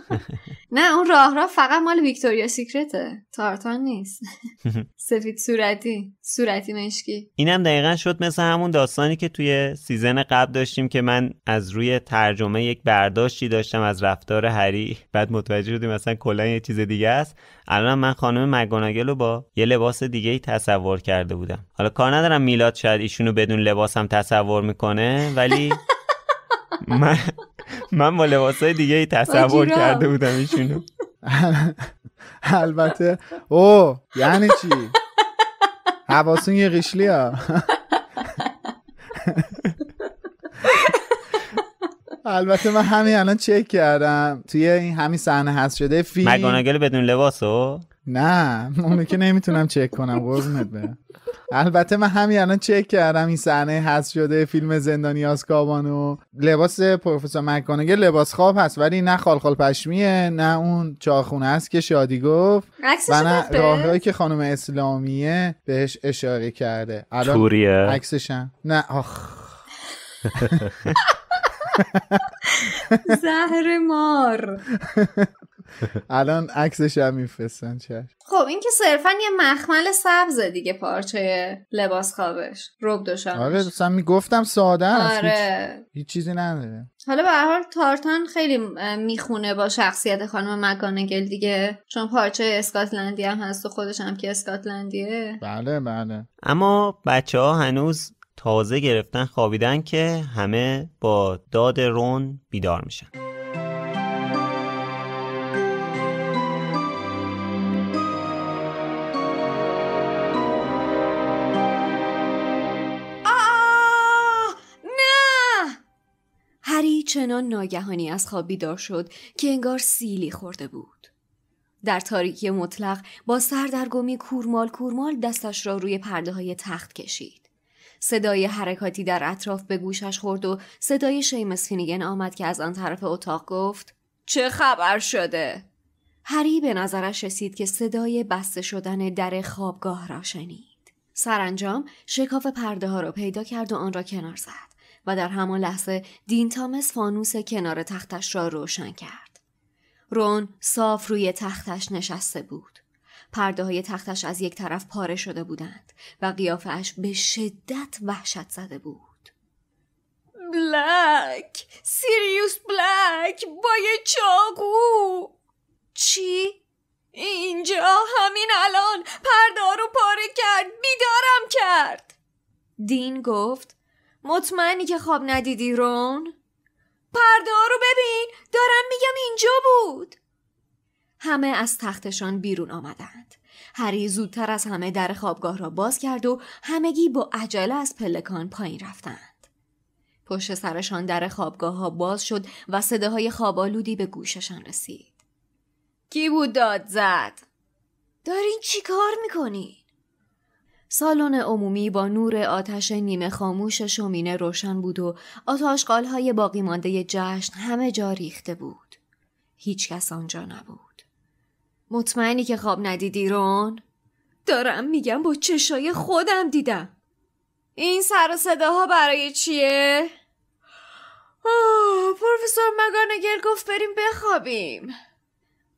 نه اون راه را فقط مال ویکتوریا سیکرته تارتان نیست سفید صورتی صورتی مشکی اینم دقیقا شد مثل همون داستانی که توی سیزن قبل داشتیم که من از روی ترجمه یک برداشتی داشتم از رفتار هری بعد متوجه شدیم مثلا کلا یه چیز دیگه است الان من خانم مگوناگل رو با یه لباس دیگه ای تصور کرده بودم حالا کار ندارم میلاد شاید ایشونو بدون لباسم تصور میکنه ولی من من با لباسای دیگه ای تصور کرده بودم ایشونو البته او یعنی چی حواسون یه قیشلی ها البته من همین الان چک کردم توی این همین صحنه هست شده فیلم مگانگل بدون لباسو نه اونو که نمیتونم چک کنم قربونت برم البته من همین الان چک کردم این صحنه حذف شده فیلم زندانی از کابانو لباس پروفسور مکانگه لباس خواب هست ولی نه خال پشمیه نه اون چاخونه است که شادی گفت و نه راههایی که خانم اسلامیه بهش اشاره کرده الان توریه عکسش نه آخ زهر مار الان عکسش هم میفرستن چش خب این که صرفا یه مخمل سبز دیگه پارچه لباس خوابش رب دوشانش آره اصلا میگفتم ساده است آره. هیچ... چیزی نداره حالا به هر تارتان خیلی میخونه با شخصیت خانم مکانگل دیگه چون پارچه اسکاتلندی هم هست و خودش هم که اسکاتلندیه بله بله اما بچه ها هنوز تازه گرفتن خوابیدن که همه با داد رون بیدار میشن چنان ناگهانی از خواب بیدار شد که انگار سیلی خورده بود. در تاریکی مطلق با سردرگمی کورمال کورمال دستش را روی پرده های تخت کشید. صدای حرکاتی در اطراف به گوشش خورد و صدای شیمس فینیگن آمد که از آن طرف اتاق گفت چه خبر شده؟ هری به نظرش رسید که صدای بسته شدن در خوابگاه را شنید. سرانجام شکاف پرده ها را پیدا کرد و آن را کنار زد. و در همان لحظه دین تامس فانوس کنار تختش را روشن کرد. رون صاف روی تختش نشسته بود. پرده های تختش از یک طرف پاره شده بودند و قیافش به شدت وحشت زده بود. بلک سیریوس بلک با یه چاقو چی؟ اینجا همین الان پرده رو پاره کرد بیدارم کرد دین گفت مطمئنی که خواب ندیدی رون؟ پرده رو ببین دارم میگم اینجا بود همه از تختشان بیرون آمدند هری زودتر از همه در خوابگاه را باز کرد و همگی با عجله از پلکان پایین رفتند پشت سرشان در خوابگاه ها باز شد و صداهای خوابالودی به گوششان رسید کی بود داد زد دارین چی کار میکنی؟ سالن عمومی با نور آتش نیمه خاموش شومینه روشن بود و آتاشقال های باقی مانده جشن همه جا ریخته بود. هیچ کس آنجا نبود. مطمئنی که خواب ندیدی رون؟ دارم میگم با چشای خودم دیدم. این سر و صداها برای چیه؟ آه، پروفسور مگانگل گفت بریم بخوابیم.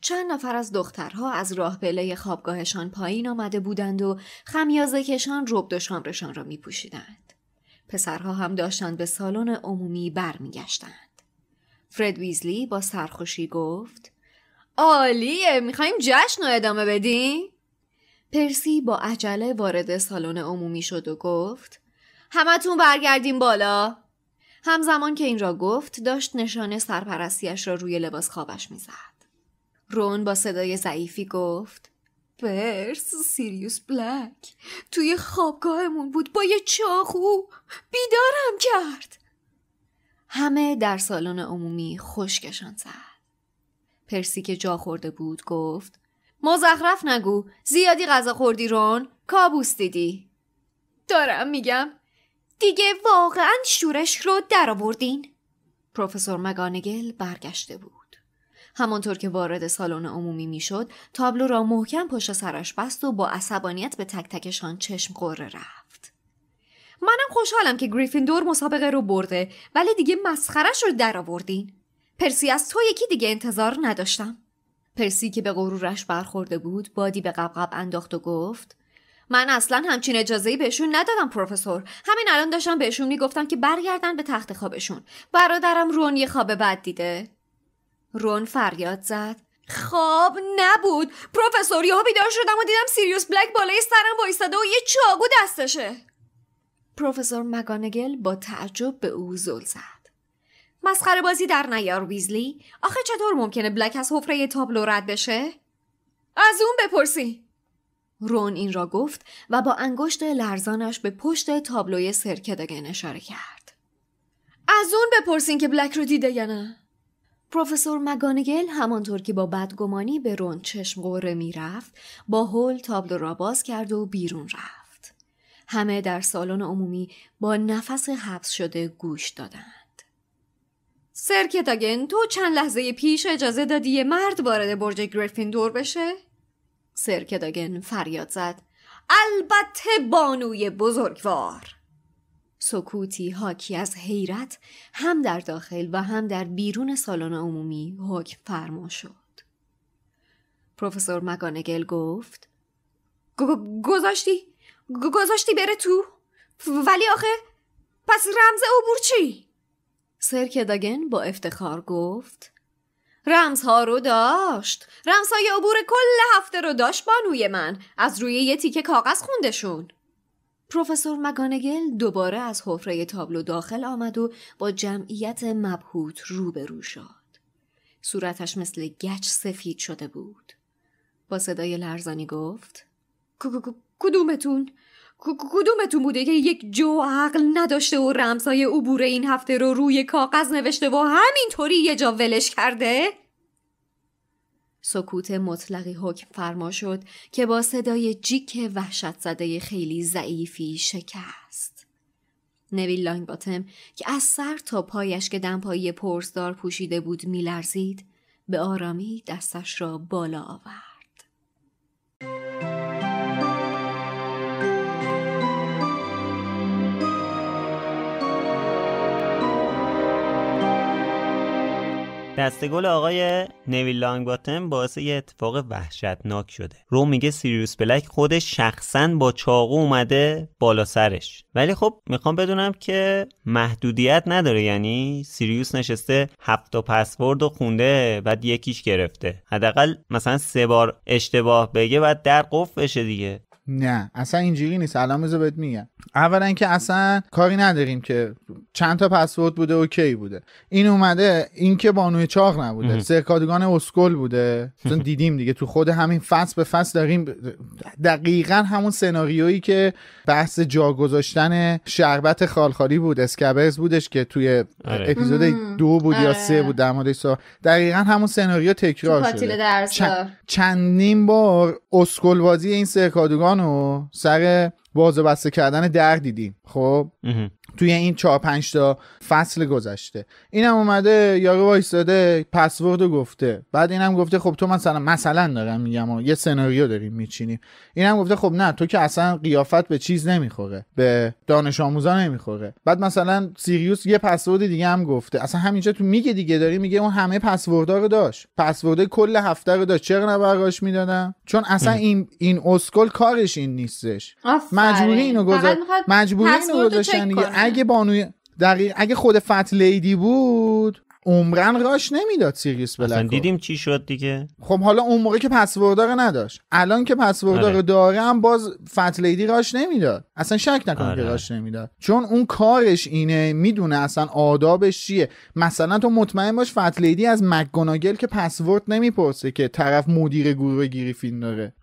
چند نفر از دخترها از راه پله خوابگاهشان پایین آمده بودند و خمیازه کشان روب و شامرشان را می پوشیدند. پسرها هم داشتند به سالن عمومی برمیگشتند. فرد ویزلی با سرخوشی گفت عالیه میخوایم جشن رو ادامه بدیم پرسی با عجله وارد سالن عمومی شد و گفت همتون برگردیم بالا همزمان که این را گفت داشت نشانه سرپرستیش را روی لباس خوابش میزد رون با صدای ضعیفی گفت پرس سیریوس بلک توی خوابگاهمون بود با یه چاقو بیدارم کرد همه در سالن عمومی خشکشان زد پرسی که جا خورده بود گفت مزخرف نگو زیادی غذا خوردی رون کابوس دیدی دارم میگم دیگه واقعا شورش رو درآوردین پروفسور مگانگل برگشته بود همانطور که وارد سالن عمومی میشد تابلو را محکم پشت سرش بست و با عصبانیت به تک تکشان چشم قره رفت منم خوشحالم که گریفیندور مسابقه رو برده ولی دیگه مسخرش رو درآوردین پرسی از تو یکی دیگه انتظار نداشتم پرسی که به غرورش برخورده بود بادی به قبقب انداخت و گفت من اصلا همچین ای بهشون ندادم پروفسور همین الان داشتم بهشون میگفتم که برگردن به تخت خوابشون برادرم رون یه خواب بد دیده رون فریاد زد خواب نبود پروفسور ها بیدار شدم و دیدم سیریوس بلک بالای سرم وایستاده و یه چاگو دستشه پروفسور مگانگل با تعجب به او زل زد مسخره بازی در نیار ویزلی آخه چطور ممکنه بلک از حفره تابلو رد بشه از اون بپرسی رون این را گفت و با انگشت لرزانش به پشت تابلوی سرکه دگه اشاره کرد از اون بپرسین که بلک رو دیده یا نه پروفسور مگانگل همانطور که با بدگمانی به رون چشم می رفت با هول تابلو را باز کرد و بیرون رفت همه در سالن عمومی با نفس حبس شده گوش دادند اگن تو چند لحظه پیش اجازه دادی یه مرد وارد برج دور بشه اگن فریاد زد البته بانوی بزرگوار سکوتی حاکی از حیرت هم در داخل و هم در بیرون سالن عمومی حکم فرما شد. پروفسور مگانگل گفت گذاشتی؟ گذاشتی بره تو؟ ولی آخه پس رمز عبور چی؟ سرک داگن با افتخار گفت رمزها رو داشت رمزهای عبور کل هفته رو داشت بانوی من از روی یه تیکه کاغذ خوندشون پروفسور مگانگل دوباره از حفره تابلو داخل آمد و با جمعیت مبهوت روبرو شد. صورتش مثل گچ سفید شده بود. با صدای لرزانی گفت کدومتون؟ کدومتون بوده که یک جو عقل نداشته و رمزای عبور این هفته رو روی کاغذ نوشته و همینطوری یه جا ولش کرده؟ سکوت مطلقی حکم فرما شد که با صدای جیک وحشت زده خیلی ضعیفی شکست. نویل باتم که از سر تا پایش که دمپایی پرزدار پوشیده بود میلرزید به آرامی دستش را بالا آورد. گل آقای نویل باتم باعث یه اتفاق وحشتناک شده رو میگه سیریوس بلک خودش شخصا با چاقو اومده بالا سرش ولی خب میخوام بدونم که محدودیت نداره یعنی سیریوس نشسته هفت پسورد و خونده بعد یکیش گرفته حداقل مثلا سه بار اشتباه بگه بعد در قفل بشه دیگه نه اصلا اینجوری نیست الان بهت میگم اولا که اصلا کاری نداریم که چند تا پسورد بوده اوکی بوده این اومده این که بانوی چاق نبوده سرکادگان اسکل بوده چون دیدیم دیگه تو خود همین فصل به فصل داریم دقیقا همون سناریویی که بحث جا گذاشتن شربت خالخالی بود اسکبرز بودش که توی آره. اپیزود دو بود یا آره. سه بود در موردش دقیقا همون سناریو تکرار شده چندین بار اسکل بازی این سرکادگان و سر باز بسته کردن در دیدیم خب توی این چهار 5 تا فصل گذشته اینم اومده یارو وایستاده پسورد گفته بعد اینم گفته خب تو مثلا مثلا دارم میگم یه سناریو داریم میچینیم اینم گفته خب نه تو که اصلا قیافت به چیز نمیخوره به دانش آموزا نمیخوره بعد مثلا سیریوس یه پسورد دیگه هم گفته اصلا همینجا تو میگه دیگه داری میگه اون همه پسوردها رو داشت پسورد کل هفته رو داشت چرا نبرگاش میدادم چون اصلا این این اسکل کارش این نیستش مجبوری اینو گذاشت مجبوری اگه بانوی دقیق اگه خود فت لیدی بود عمرن راش نمیداد سیریس بلک اصلا دیدیم چی شد دیگه خب حالا اون موقع که پسوردار نداشت الان که پسوردار آره. هم باز فتلیدی راش نمیداد اصلا شک نکن که آره. راش نمیداد چون اون کارش اینه میدونه اصلا آدابش چیه مثلا تو مطمئن باش فتلیدی از مکگوناگل که پسورد نمیپرسه که طرف مدیر گروه گریفین داره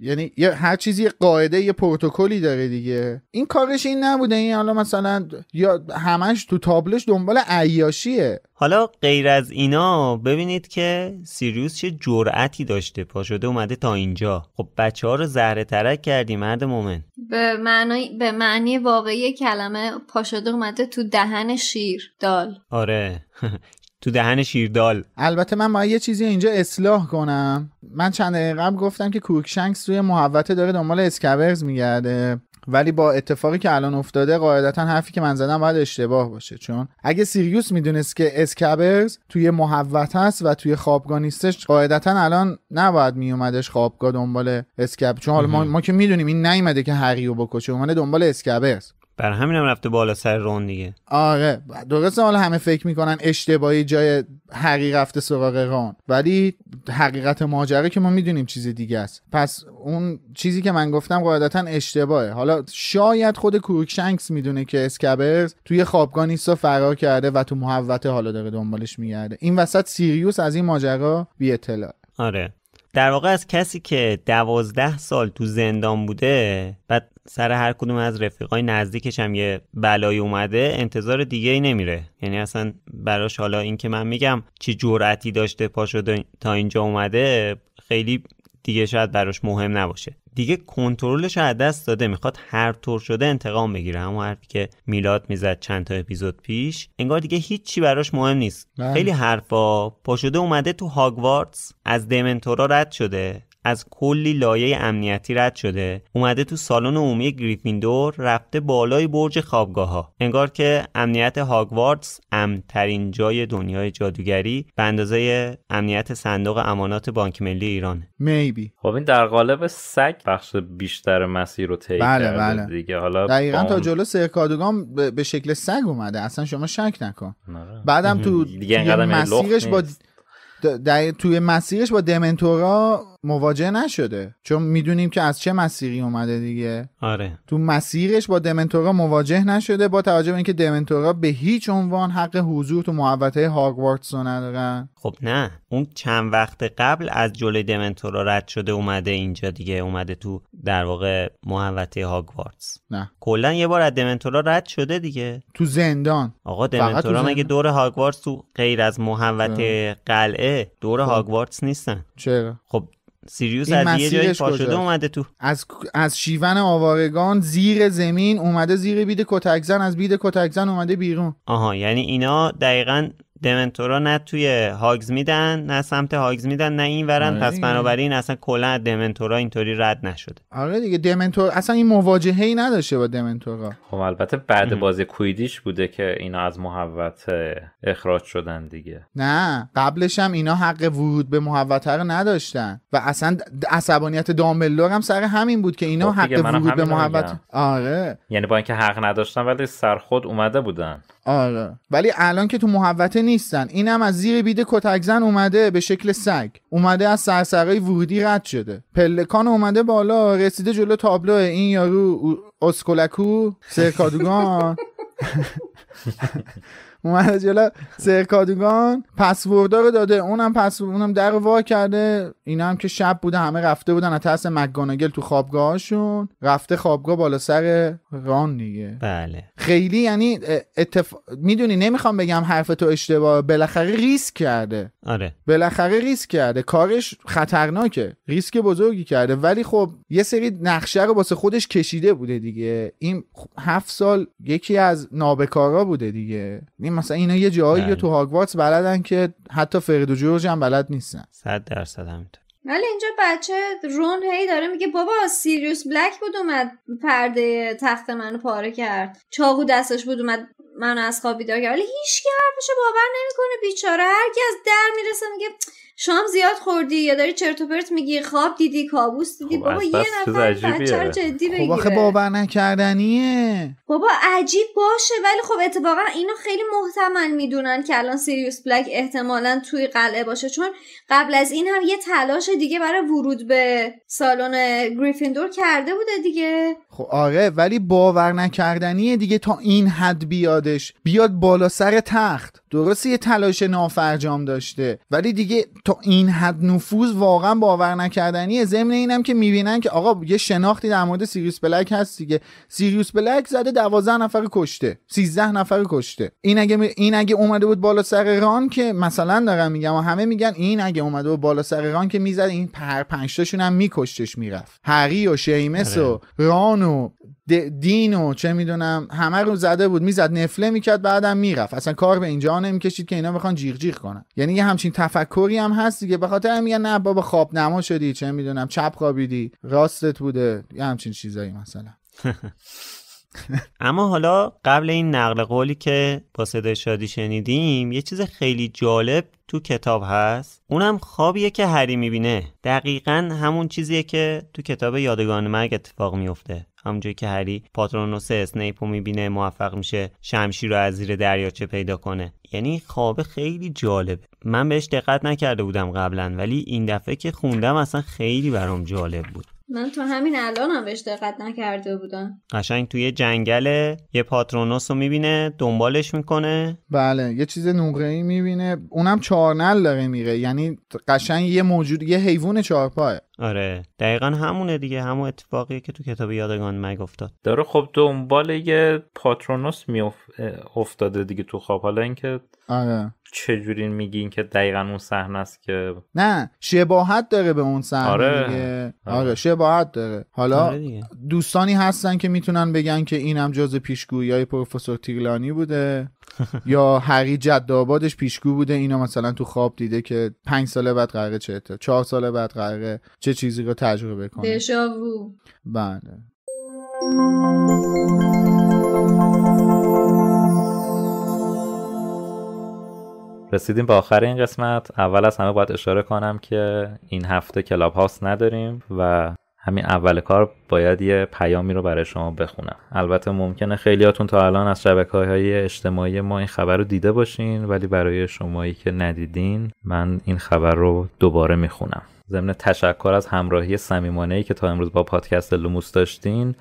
یعنی هر چیزی قاعده یه پروتکلی داره دیگه این کارش این نبوده این حالا مثلا یا همش تو تابلش دنبال عیاشیه حالا غیر از اینا ببینید که سیریوس چه جرأتی داشته پا شده اومده تا اینجا خب بچه ها رو زهره ترک کردی مرد مومن به معنی, به معنی واقعی کلمه پا شده اومده تو دهن شیر دال آره تو دهن شیردال البته من ما یه چیزی اینجا اصلاح کنم من چند دقیقه قبل گفتم که کوکشنکس روی محوطه داره دنبال اسکبرز میگرده ولی با اتفاقی که الان افتاده قاعدتا حرفی که من زدم باید اشتباه باشه چون اگه سیریوس میدونست که اسکبرز توی محوت هست و توی خوابگاه نیستش قاعدتا الان نباید میومدش خوابگاه دنبال اسکب چون حالا ما, که میدونیم این نیومده که هریو بکشه اومده دنبال اسکبرز بر همین هم رفته بالا سر رون دیگه آره درسته حالا همه فکر میکنن اشتباهی جای حقی رفته سراغ رون ولی حقیقت ماجرا که ما میدونیم چیز دیگه است پس اون چیزی که من گفتم قاعدتا اشتباهه حالا شاید خود کروکشنکس میدونه که اسکبرز توی خوابگاه فرار کرده و تو محوته حالا داره دنبالش میگرده این وسط سیریوس از این ماجرا بی اطلاع آره در واقع از کسی که دوازده سال تو زندان بوده بعد سر هر کدوم از رفیقای نزدیکش هم یه بلایی اومده انتظار دیگه ای نمیره یعنی اصلا براش حالا این که من میگم چه جرأتی داشته پا شده تا اینجا اومده خیلی دیگه شاید براش مهم نباشه دیگه کنترلش از دست داده میخواد هر طور شده انتقام بگیره همون حرفی که میلاد میزد چند تا اپیزود پیش انگار دیگه هیچی براش مهم نیست بله. خیلی حرفا پاشده اومده تو هاگوارتس از دمنتورا رد شده از کلی لایه امنیتی رد شده اومده تو سالن عمومی گریفیندور رفته بالای برج خوابگاه ها انگار که امنیت هاگوارتس امترین جای دنیای جادوگری به اندازه امنیت صندوق امانات بانک ملی ایران میبی خب این در قالب سگ بخش بیشتر مسیر رو طی بله بله. دیگه حالا دقیقا تا جلو سرکادوگام به شکل سگ اومده اصلا شما شک نکن آره. بعدم تو یعنی مسیرش با د... د... توی مسیرش با دمنتورا مواجه نشده چون میدونیم که از چه مسیری اومده دیگه آره تو مسیرش با دمنتورا مواجه نشده با توجه به اینکه دمنتورا به هیچ عنوان حق حضور تو محوطه هاگوارتس رو ندارن خب نه اون چند وقت قبل از جلوی دمنتورا رد شده اومده اینجا دیگه اومده تو در واقع محوطه هاگوارتس نه کلا یه بار از دمنتورا رد شده دیگه تو زندان آقا دمنتورا مگه دور هاگوارتس تو غیر از محوطه قلعه دور خب. هاگوارتس نیستن چرا خب سیریوس از یه جایی شده اومده تو از از شیون آوارگان زیر زمین اومده زیر بید کتکزن از بید کتکزن اومده بیرون آها یعنی اینا دقیقا دمنتورا نه توی هاگز میدن نه سمت هاگز میدن نه این ورن آره پس بنابراین اصلا کلا دمنتورا اینطوری رد نشده آره دیگه دمنتور اصلا این مواجهه ای نداشته با دمنتورا خب البته بعد بازی کویدیش بوده که اینا از محوت اخراج شدن دیگه نه قبلش هم اینا حق ورود به محوطه رو نداشتن و اصلا عصبانیت دامبلور هم سر همین بود که اینا خب حق ورود به محوت آره یعنی با اینکه حق نداشتن ولی سر خود اومده بودن آره ولی الان که تو محوته نیستن اینم از زیر بید زن اومده به شکل سگ اومده از سرسرهای ورودی رد شده پلکان اومده بالا رسیده جلو تابلو این یارو اسکولکو سرکادوگان و جلو سرکادوگان پسوردا رو داده اونم پس اونم در وا کرده اینا هم که شب بوده همه رفته بودن از ترس مگانگل تو خوابگاهشون رفته خوابگاه بالا سر ران دیگه بله خیلی یعنی اتف... میدونی نمیخوام بگم حرف تو اشتباه بالاخره ریسک کرده آره بالاخره ریسک کرده کارش خطرناکه ریسک بزرگی کرده ولی خب یه سری نقشه رو واسه خودش کشیده بوده دیگه این هفت سال یکی از نابکارا بوده دیگه مثلا اینا یه جایی بله. تو هاگوارتس بلدن که حتی فرق و جورج هم بلد نیستن 100 درصد همینطور ولی اینجا بچه رون هی داره میگه بابا سیریوس بلک بود اومد پرده تخت منو پاره کرد چاقو دستش بود اومد منو از خواب بیدار کرد ولی هیچ که حرفشو باور نمیکنه بیچاره هر کی از در میرسه میگه شام زیاد خوردی یا داری چرت و پرت میگی خواب دیدی کابوس دیدی خب، بابا یه نفر بچه جدی بگیره خب آخه باور نکردنیه بابا عجیب باشه ولی خب اتفاقا اینو خیلی محتمل میدونن که الان سیریوس بلک احتمالا توی قلعه باشه چون قبل از این هم یه تلاش دیگه برای ورود به سالن گریفیندور کرده بوده دیگه خب آره ولی باور نکردنیه دیگه تا این حد بیادش بیاد بالا سر تخت درسته یه تلاش نافرجام داشته ولی دیگه تا این حد نفوذ واقعا باور نکردنیه ضمن اینم که میبینن که آقا یه شناختی در مورد سیریوس بلک هست دیگه سیریوس بلک زده 12 نفر کشته 13 نفر کشته این اگه این اگه اومده بود بالا سر ران که مثلا دارم میگم و همه میگن این اگه اومده بود بالا سر ران که میزد این پر تاشون هم میکشتش میرفت هری و شیمس و آره. ران و دین و چه میدونم همه رو زده بود میزد نفله میکرد بعدم میرفت اصلا کار به اینجا نمیکشید که اینا بخوان جیغ جیغ کنن یعنی یه همچین تفکری هم هست دیگه به خاطر میگن نه بابا خواب نما شدی چه میدونم چپ خوابیدی راستت بوده یه همچین چیزایی مثلا اما حالا قبل این نقل قولی که با صدای شادی شنیدیم یه چیز خیلی جالب تو کتاب هست اونم خوابیه که هری میبینه دقیقا همون چیزیه که تو کتاب یادگان مرگ اتفاق میفته همونجایی که هری پاترونوس اسنیپ رو میبینه موفق میشه شمشیر رو از زیر دریاچه پیدا کنه یعنی خواب خیلی جالب من بهش دقت نکرده بودم قبلا ولی این دفعه که خوندم اصلا خیلی برام جالب بود من تو همین الان هم بهش دقت نکرده بودم قشنگ توی جنگله یه پاترونوس رو میبینه دنبالش میکنه بله یه چیز نوقعی میبینه اونم چارنل داره میره یعنی قشنگ یه موجود یه حیوان چهارپاه آره دقیقا همونه دیگه همون اتفاقیه که تو کتاب یادگان مگ افتاد داره خب دنبال یه پاترونوس می افتاده دیگه تو خواب حالا اینکه آره چجوری میگین که دقیقا اون صحنه است که نه شباهت داره به اون صحنه آره. دیگه آره. آره شباهت داره حالا آره دوستانی هستن که میتونن بگن که اینم جز پیشگویی های پروفسور تیرلانی بوده یا هری جد آبادش پیشگو بوده اینا مثلا تو خواب دیده که پنج ساله بعد قراره چه تا چهار ساله بعد قراره چه چیزی رو تجربه کنه دشاوو بله رسیدیم به آخر این قسمت اول از همه باید اشاره کنم که این هفته کلاب هاست نداریم و همین اول کار باید یه پیامی رو برای شما بخونم البته ممکنه خیلیاتون تا الان از شبکه های اجتماعی ما این خبر رو دیده باشین ولی برای شمایی که ندیدین من این خبر رو دوباره میخونم ضمن تشکر از همراهی سمیمانهی که تا امروز با پادکست لوموس داشتین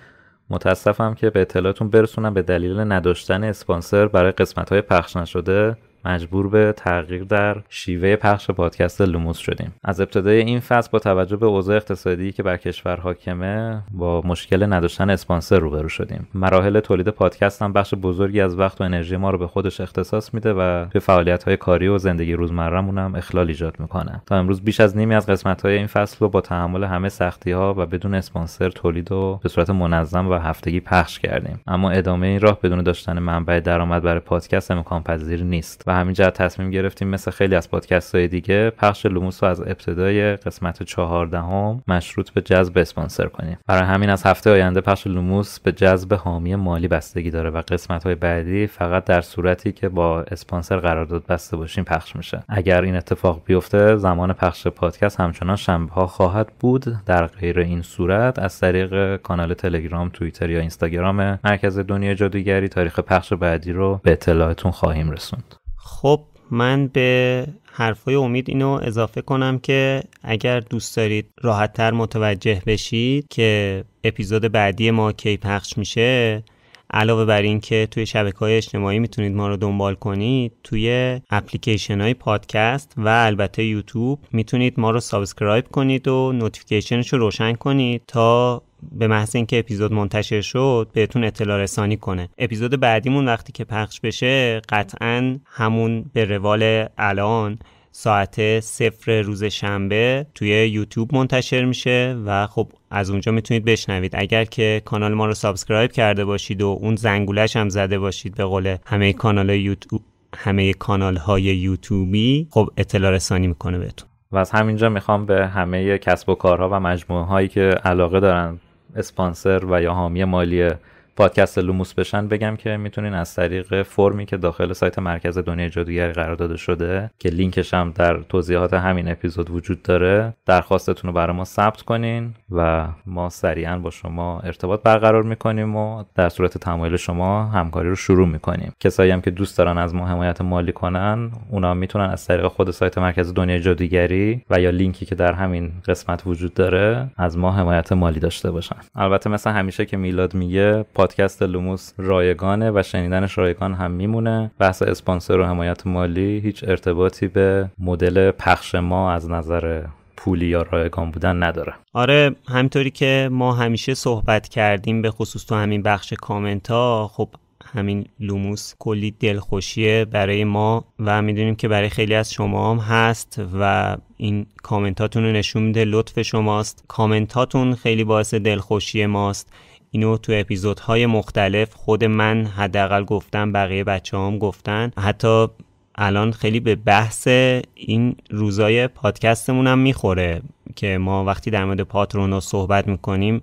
متاسفم که به اطلاعتون برسونم به دلیل نداشتن اسپانسر برای قسمت های پخش نشده مجبور به تغییر در شیوه پخش پادکست لوموس شدیم از ابتدای این فصل با توجه به اوضاع اقتصادی که بر کشور حاکمه با مشکل نداشتن اسپانسر روبرو شدیم مراحل تولید پادکست هم بخش بزرگی از وقت و انرژی ما رو به خودش اختصاص میده و به فعالیت های کاری و زندگی روزمرهمون هم اخلال ایجاد میکنه تا امروز بیش از نیمی از قسمت های این فصل رو با تحمل همه سختی ها و بدون اسپانسر تولید و به صورت منظم و هفتگی پخش کردیم اما ادامه این راه بدون داشتن منبع درآمد برای پادکست امکان پذیر نیست و و همین جهت تصمیم گرفتیم مثل خیلی از پادکست های دیگه پخش لوموس رو از ابتدای قسمت چهاردهم مشروط به جذب اسپانسر کنیم برای همین از هفته آینده پخش لوموس به جذب حامی مالی بستگی داره و قسمت های بعدی فقط در صورتی که با اسپانسر قرارداد بسته باشیم پخش میشه اگر این اتفاق بیفته زمان پخش پادکست همچنان شنبه ها خواهد بود در غیر این صورت از طریق کانال تلگرام توییتر یا اینستاگرام مرکز دنیای جادوگری تاریخ پخش بعدی رو به اطلاعتون خواهیم رسوند خب من به حرفای امید اینو اضافه کنم که اگر دوست دارید راحتتر متوجه بشید که اپیزود بعدی ما کی پخش میشه علاوه بر این که توی شبکه های اجتماعی میتونید ما رو دنبال کنید توی اپلیکیشن های پادکست و البته یوتیوب میتونید ما رو سابسکرایب کنید و نوتیفیکیشنش رو روشن کنید تا به محض اینکه اپیزود منتشر شد بهتون اطلاع رسانی کنه اپیزود بعدیمون وقتی که پخش بشه قطعا همون به روال الان ساعت صفر روز شنبه توی یوتیوب منتشر میشه و خب از اونجا میتونید بشنوید اگر که کانال ما رو سابسکرایب کرده باشید و اون زنگولش هم زده باشید به قول همه کانال یوتیوب همه کانال های یوتیوبی خب اطلاع رسانی میکنه بهتون و از همینجا میخوام به همه کسب و کارها و مجموعه هایی که علاقه دارن اسپانسر و یا حامی مالی پادکست لوموس بشن بگم که میتونین از طریق فرمی که داخل سایت مرکز دنیای جادوگری قرار داده شده که لینکش هم در توضیحات همین اپیزود وجود داره درخواستتون رو برای ما ثبت کنین و ما سریعا با شما ارتباط برقرار میکنیم و در صورت تمایل شما همکاری رو شروع میکنیم کسایی هم که دوست دارن از ما حمایت مالی کنن اونا میتونن از طریق خود سایت مرکز دنیای جادوگری و یا لینکی که در همین قسمت وجود داره از ما حمایت مالی داشته باشن البته مثل همیشه که میلاد میگه پادکست لوموس رایگانه و شنیدنش رایگان هم میمونه بحث اسپانسر و حمایت مالی هیچ ارتباطی به مدل پخش ما از نظر پولی یا رایگان بودن نداره آره همطوری که ما همیشه صحبت کردیم به خصوص تو همین بخش کامنت ها خب همین لوموس کلی دلخوشیه برای ما و میدونیم که برای خیلی از شما هم هست و این کامنتاتون رو نشون میده لطف شماست کامنتاتون خیلی باعث دلخوشی ماست اینو تو اپیزودهای مختلف خود من حداقل گفتم بقیه بچه هم گفتن حتی الان خیلی به بحث این روزای پادکستمون هم میخوره که ما وقتی در مورد پاترون صحبت میکنیم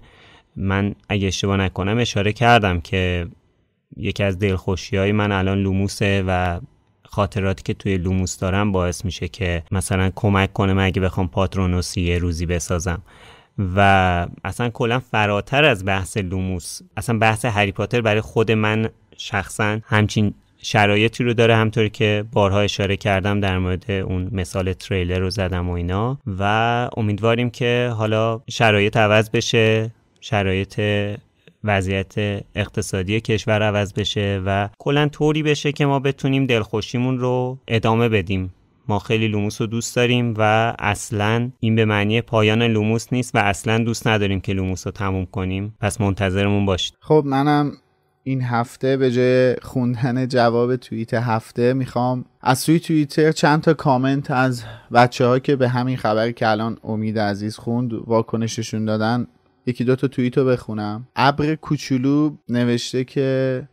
من اگه اشتباه نکنم اشاره کردم که یکی از دلخوشی های من الان لوموسه و خاطراتی که توی لوموس دارم باعث میشه که مثلا کمک کنم اگه بخوام پاترونوسی یه روزی بسازم و اصلا کلا فراتر از بحث لوموس اصلا بحث هری پاتر برای خود من شخصا همچین شرایطی رو داره همطوری که بارها اشاره کردم در مورد اون مثال تریلر رو زدم و اینا و امیدواریم که حالا شرایط عوض بشه شرایط وضعیت اقتصادی کشور عوض بشه و کلا طوری بشه که ما بتونیم دلخوشیمون رو ادامه بدیم ما خیلی لوموس رو دوست داریم و اصلا این به معنی پایان لوموس نیست و اصلا دوست نداریم که لوموس رو تموم کنیم پس منتظرمون باشید خب منم این هفته به جای خوندن جواب توییت هفته میخوام از سوی توییتر چند تا کامنت از بچه که به همین خبر که الان امید عزیز خوند واکنششون دادن یکی دو تا توییت رو بخونم ابر کوچولو نوشته که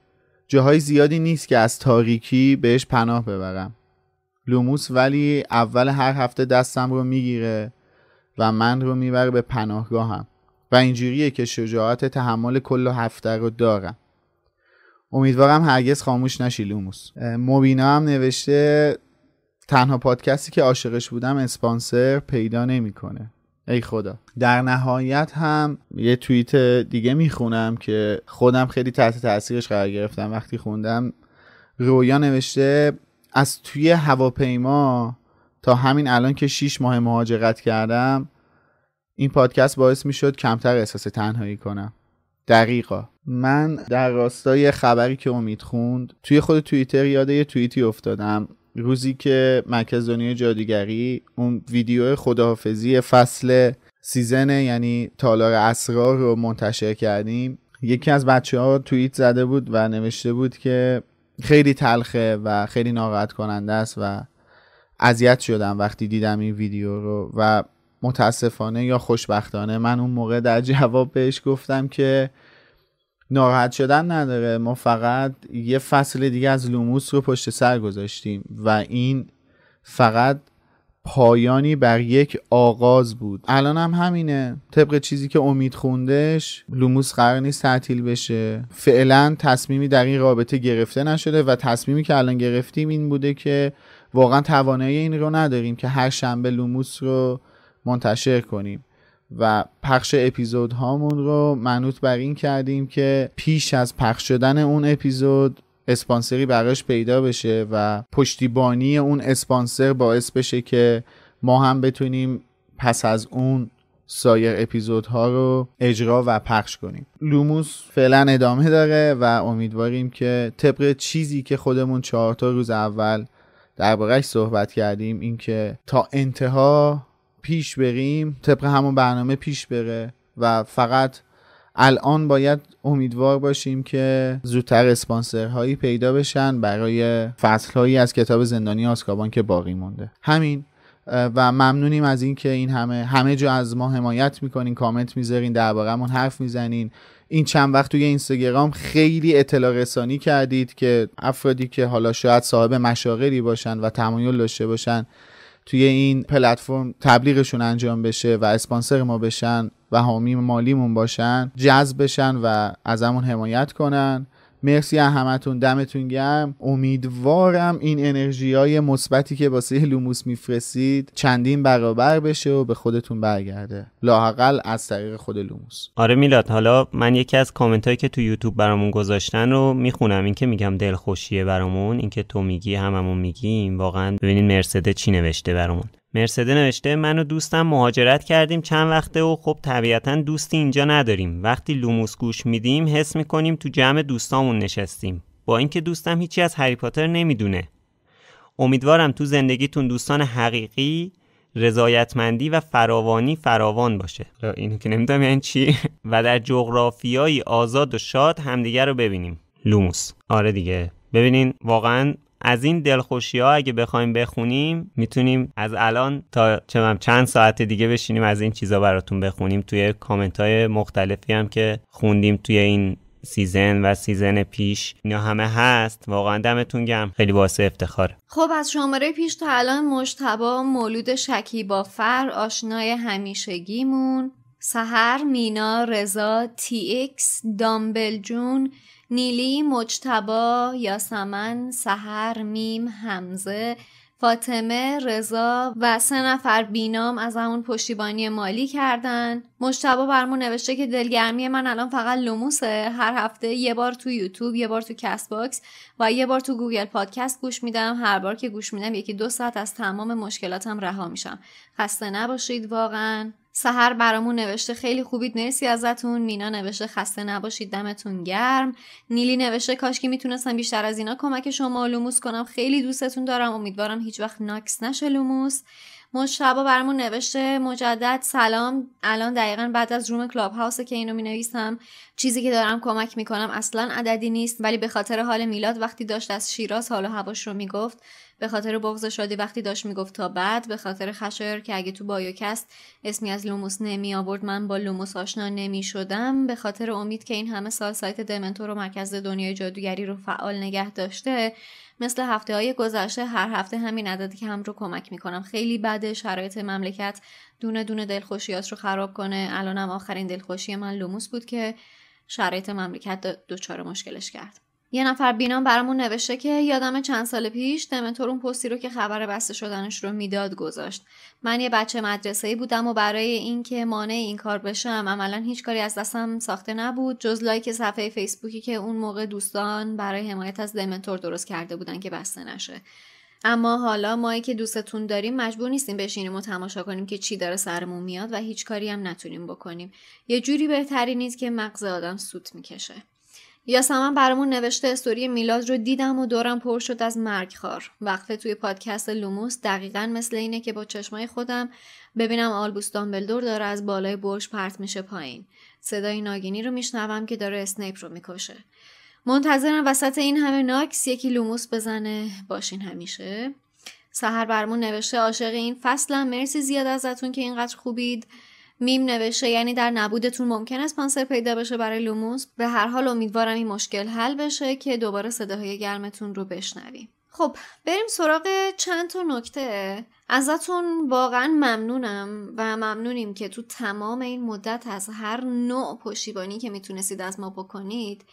جاهای زیادی نیست که از تاریکی بهش پناه ببرم لوموس ولی اول هر هفته دستم رو میگیره و من رو میبره به پناهگاهم و اینجوریه که شجاعت تحمل کل هفته رو دارم امیدوارم هرگز خاموش نشی لوموس مبینا هم نوشته تنها پادکستی که عاشقش بودم اسپانسر پیدا نمیکنه ای خدا در نهایت هم یه توییت دیگه میخونم که خودم خیلی تحت تاثیرش قرار گرفتم وقتی خوندم رویا نوشته از توی هواپیما تا همین الان که 6 ماه مهاجرت کردم این پادکست باعث می شد کمتر احساس تنهایی کنم دقیقا من در راستای خبری که امید خوند توی خود توییتر یاد یه توییتی افتادم روزی که مرکز دنیا اون ویدیو خداحافظی فصل سیزن یعنی تالار اسرار رو منتشر کردیم یکی از بچه ها توییت زده بود و نوشته بود که خیلی تلخه و خیلی ناراحت کننده است و اذیت شدم وقتی دیدم این ویدیو رو و متاسفانه یا خوشبختانه من اون موقع در جواب بهش گفتم که ناراحت شدن نداره ما فقط یه فصل دیگه از لوموس رو پشت سر گذاشتیم و این فقط پایانی بر یک آغاز بود الان هم همینه طبق چیزی که امید خوندش لوموس قرار نیست تعطیل بشه فعلا تصمیمی در این رابطه گرفته نشده و تصمیمی که الان گرفتیم این بوده که واقعا توانایی این رو نداریم که هر شنبه لوموس رو منتشر کنیم و پخش اپیزود هامون رو منوط بر این کردیم که پیش از پخش شدن اون اپیزود اسپانسری براش پیدا بشه و پشتیبانی اون اسپانسر باعث بشه که ما هم بتونیم پس از اون سایر اپیزودها رو اجرا و پخش کنیم لوموس فعلا ادامه داره و امیدواریم که طبق چیزی که خودمون چهار تا روز اول دربارهش صحبت کردیم اینکه تا انتها پیش بریم طبق همون برنامه پیش بره و فقط الان باید امیدوار باشیم که زودتر اسپانسرهایی پیدا بشن برای فصلهایی از کتاب زندانی آسکابان که باقی مونده همین و ممنونیم از اینکه این همه همه جا از ما حمایت میکنین کامنت میذارین دربارهمون حرف میزنین این چند وقت توی اینستاگرام خیلی اطلاع رسانی کردید که افرادی که حالا شاید صاحب مشاغلی باشن و تمایل داشته باشن توی این پلتفرم تبلیغشون انجام بشه و اسپانسر ما بشن و حامی مالیمون باشن جذب بشن و ازمون حمایت کنن مرسی از همتون دمتون گرم امیدوارم این انرژی های مثبتی که واسه لوموس میفرستید چندین برابر بشه و به خودتون برگرده لاحقل از طریق خود لوموس آره میلاد حالا من یکی از کامنت هایی که تو یوتیوب برامون گذاشتن رو میخونم این که میگم دلخوشیه برامون این که تو میگی هممون میگیم واقعا ببینید مرسده چی نوشته برامون مرسده نوشته من و دوستم مهاجرت کردیم چند وقته و خب طبیعتا دوستی اینجا نداریم وقتی لوموس گوش میدیم حس میکنیم تو جمع دوستامون نشستیم با اینکه دوستم هیچی از هری پاتر نمیدونه امیدوارم تو زندگیتون دوستان حقیقی رضایتمندی و فراوانی فراوان باشه اینو که نمیدونم یعنی چی و در جغرافیایی آزاد و شاد همدیگر رو ببینیم لوموس آره دیگه ببینین واقعا از این دلخوشی ها اگه بخوایم بخونیم میتونیم از الان تا چند ساعت دیگه بشینیم از این چیزا براتون بخونیم توی کامنت های مختلفی هم که خوندیم توی این سیزن و سیزن پیش اینا همه هست واقعا دمتون گم خیلی واسه افتخار خب از شماره پیش تا الان مشتبا مولود شکیبا فر آشنای همیشگیمون سهر مینا رضا تی اکس دامبل جون نیلی مجتبا یاسمن سهر، میم همزه فاطمه رضا و سه نفر بینام از همون پشتیبانی مالی کردن مجتبا برمون نوشته که دلگرمی من الان فقط لوموسه هر هفته یه بار تو یوتیوب یه بار تو کست باکس و یه بار تو گوگل پادکست گوش میدم هر بار که گوش میدم یکی دو ساعت از تمام مشکلاتم رها میشم خسته نباشید واقعا سهر برامون نوشته خیلی خوبید مرسی ازتون مینا نوشته خسته نباشید دمتون گرم نیلی نوشته کاشکی میتونستم بیشتر از اینا کمک شما لوموس کنم خیلی دوستتون دارم امیدوارم هیچ وقت ناکس نشه لوموس مشتبا برامون نوشته مجدد سلام الان دقیقا بعد از روم کلاب هاوسه که اینو می نویسم چیزی که دارم کمک میکنم اصلا عددی نیست ولی به خاطر حال میلاد وقتی داشت از شیراز حال و هواش رو میگفت به خاطر بغض شادی وقتی داشت میگفت تا بعد به خاطر خشایر که اگه تو بایوکست اسمی از لوموس نمی آورد من با لوموس آشنا نمی شدم به خاطر امید که این همه سال سایت دمنتور و مرکز دنیای جادوگری رو فعال نگه داشته مثل هفته های گذشته هر هفته همین عددی که هم رو کمک میکنم خیلی بده شرایط مملکت دونه دونه دلخوشیات رو خراب کنه الانم آخرین دلخوشی من لوموس بود که شرایط مملکت دچار مشکلش کرد یه نفر بینام برامون نوشته که یادم چند سال پیش دمنتور اون پستی رو که خبر بسته شدنش رو میداد گذاشت من یه بچه مدرسه بودم و برای اینکه مانع این کار بشم عملا هیچ کاری از دستم ساخته نبود جز لایک صفحه فیسبوکی که اون موقع دوستان برای حمایت از دمنتور درست کرده بودن که بسته نشه اما حالا ما که دوستتون داریم مجبور نیستیم بشینیم و تماشا کنیم که چی داره سرمون میاد و هیچ کاری هم نتونیم بکنیم یه جوری بهتری نیست که مغز آدم سوت میکشه یاسمن برامون نوشته استوری میلاد رو دیدم و دورم پر شد از خار. وقفه توی پادکست لوموس دقیقا مثل اینه که با چشمای خودم ببینم آلبوس بلدور داره از بالای برج پرت میشه پایین صدای ناگینی رو میشنوم که داره اسنیپ رو میکشه منتظرم وسط این همه ناکس یکی لوموس بزنه باشین همیشه سهر برمون نوشته عاشق این فصلم مرسی زیاد ازتون که اینقدر خوبید میم نوشته یعنی در نبودتون ممکن پانسر پیدا بشه برای لوموس به هر حال امیدوارم این مشکل حل بشه که دوباره صداهای گرمتون رو بشنویم خب بریم سراغ چند تا نکته ازتون واقعا ممنونم و ممنونیم که تو تمام این مدت از هر نوع پشیبانی که میتونستید از ما بکنید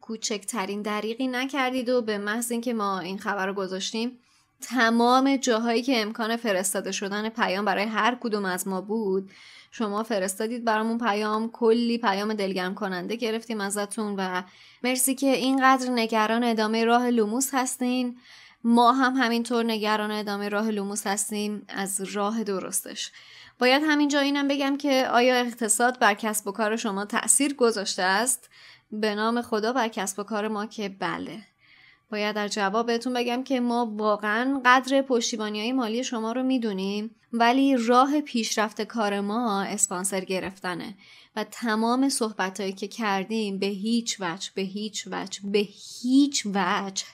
کوچکترین دریقی نکردید و به محض اینکه ما این خبر رو گذاشتیم تمام جاهایی که امکان فرستاده شدن پیام برای هر کدوم از ما بود شما فرستادید برامون پیام کلی پیام دلگرم کننده گرفتیم ازتون و مرسی که اینقدر نگران ادامه راه لوموس هستین ما هم همینطور نگران ادامه راه لوموس هستیم از راه درستش باید همینجا اینم بگم که آیا اقتصاد بر کسب و کار شما تاثیر گذاشته است به نام خدا بر کسب و کار ما که بله باید در جواب بهتون بگم که ما واقعا قدر پشتیبانی های مالی شما رو میدونیم ولی راه پیشرفت کار ما اسپانسر گرفتنه و تمام صحبتهایی که کردیم به هیچ وجه به هیچ وجه به هیچ وجه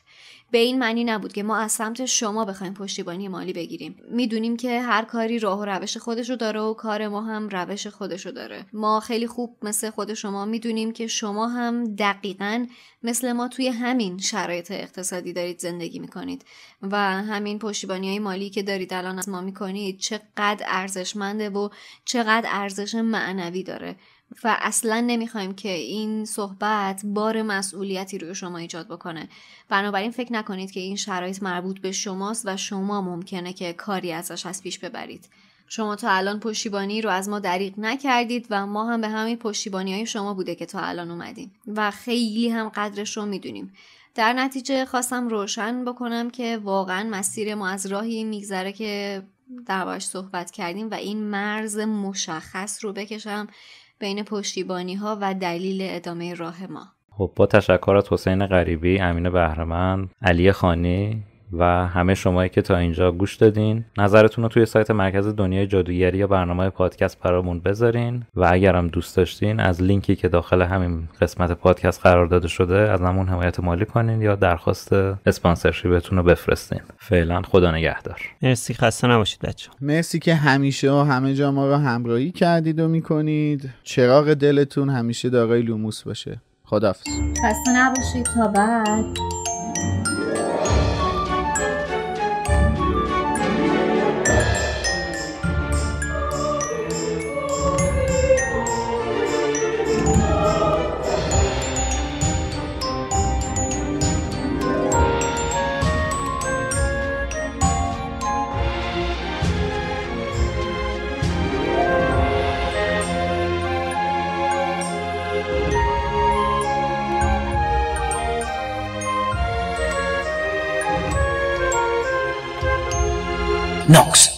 به این معنی نبود که ما از سمت شما بخوایم پشتیبانی مالی بگیریم میدونیم که هر کاری راه و روش خودشو داره و کار ما هم روش خودشو داره ما خیلی خوب مثل خود شما میدونیم که شما هم دقیقا مثل ما توی همین شرایط اقتصادی دارید زندگی میکنید و همین پشتیبانی های مالی که دارید الان از ما میکنید چقدر ارزشمنده و چقدر ارزش معنوی داره و اصلا نمیخوایم که این صحبت بار مسئولیتی روی شما ایجاد بکنه بنابراین فکر نکنید که این شرایط مربوط به شماست و شما ممکنه که کاری ازش از پیش ببرید شما تا الان پشتیبانی رو از ما دریق نکردید و ما هم به همین پشتیبانی های شما بوده که تا الان اومدیم و خیلی هم قدرش رو میدونیم در نتیجه خواستم روشن بکنم که واقعا مسیر ما از راهی میگذره که دربارش صحبت کردیم و این مرز مشخص رو بکشم بین پشتیبانی ها و دلیل ادامه راه ما خب با تشکر از حسین غریبی، امین بهرمند، علی خانی و همه شمایی که تا اینجا گوش دادین نظرتون رو توی سایت مرکز دنیای جادوگری یا برنامه پادکست برامون بذارین و اگرم دوست داشتین از لینکی که داخل همین قسمت پادکست قرار داده شده از همون حمایت مالی کنین یا درخواست اسپانسرشیپتون رو بفرستین فعلا خدا نگهدار مرسی خسته نباشید بچه مرسی که همیشه و همه جا ما رو همراهی کردید و میکنید چراغ دلتون همیشه دارای لوموس باشه خدافظ خسته نباشید تا بعد Knox.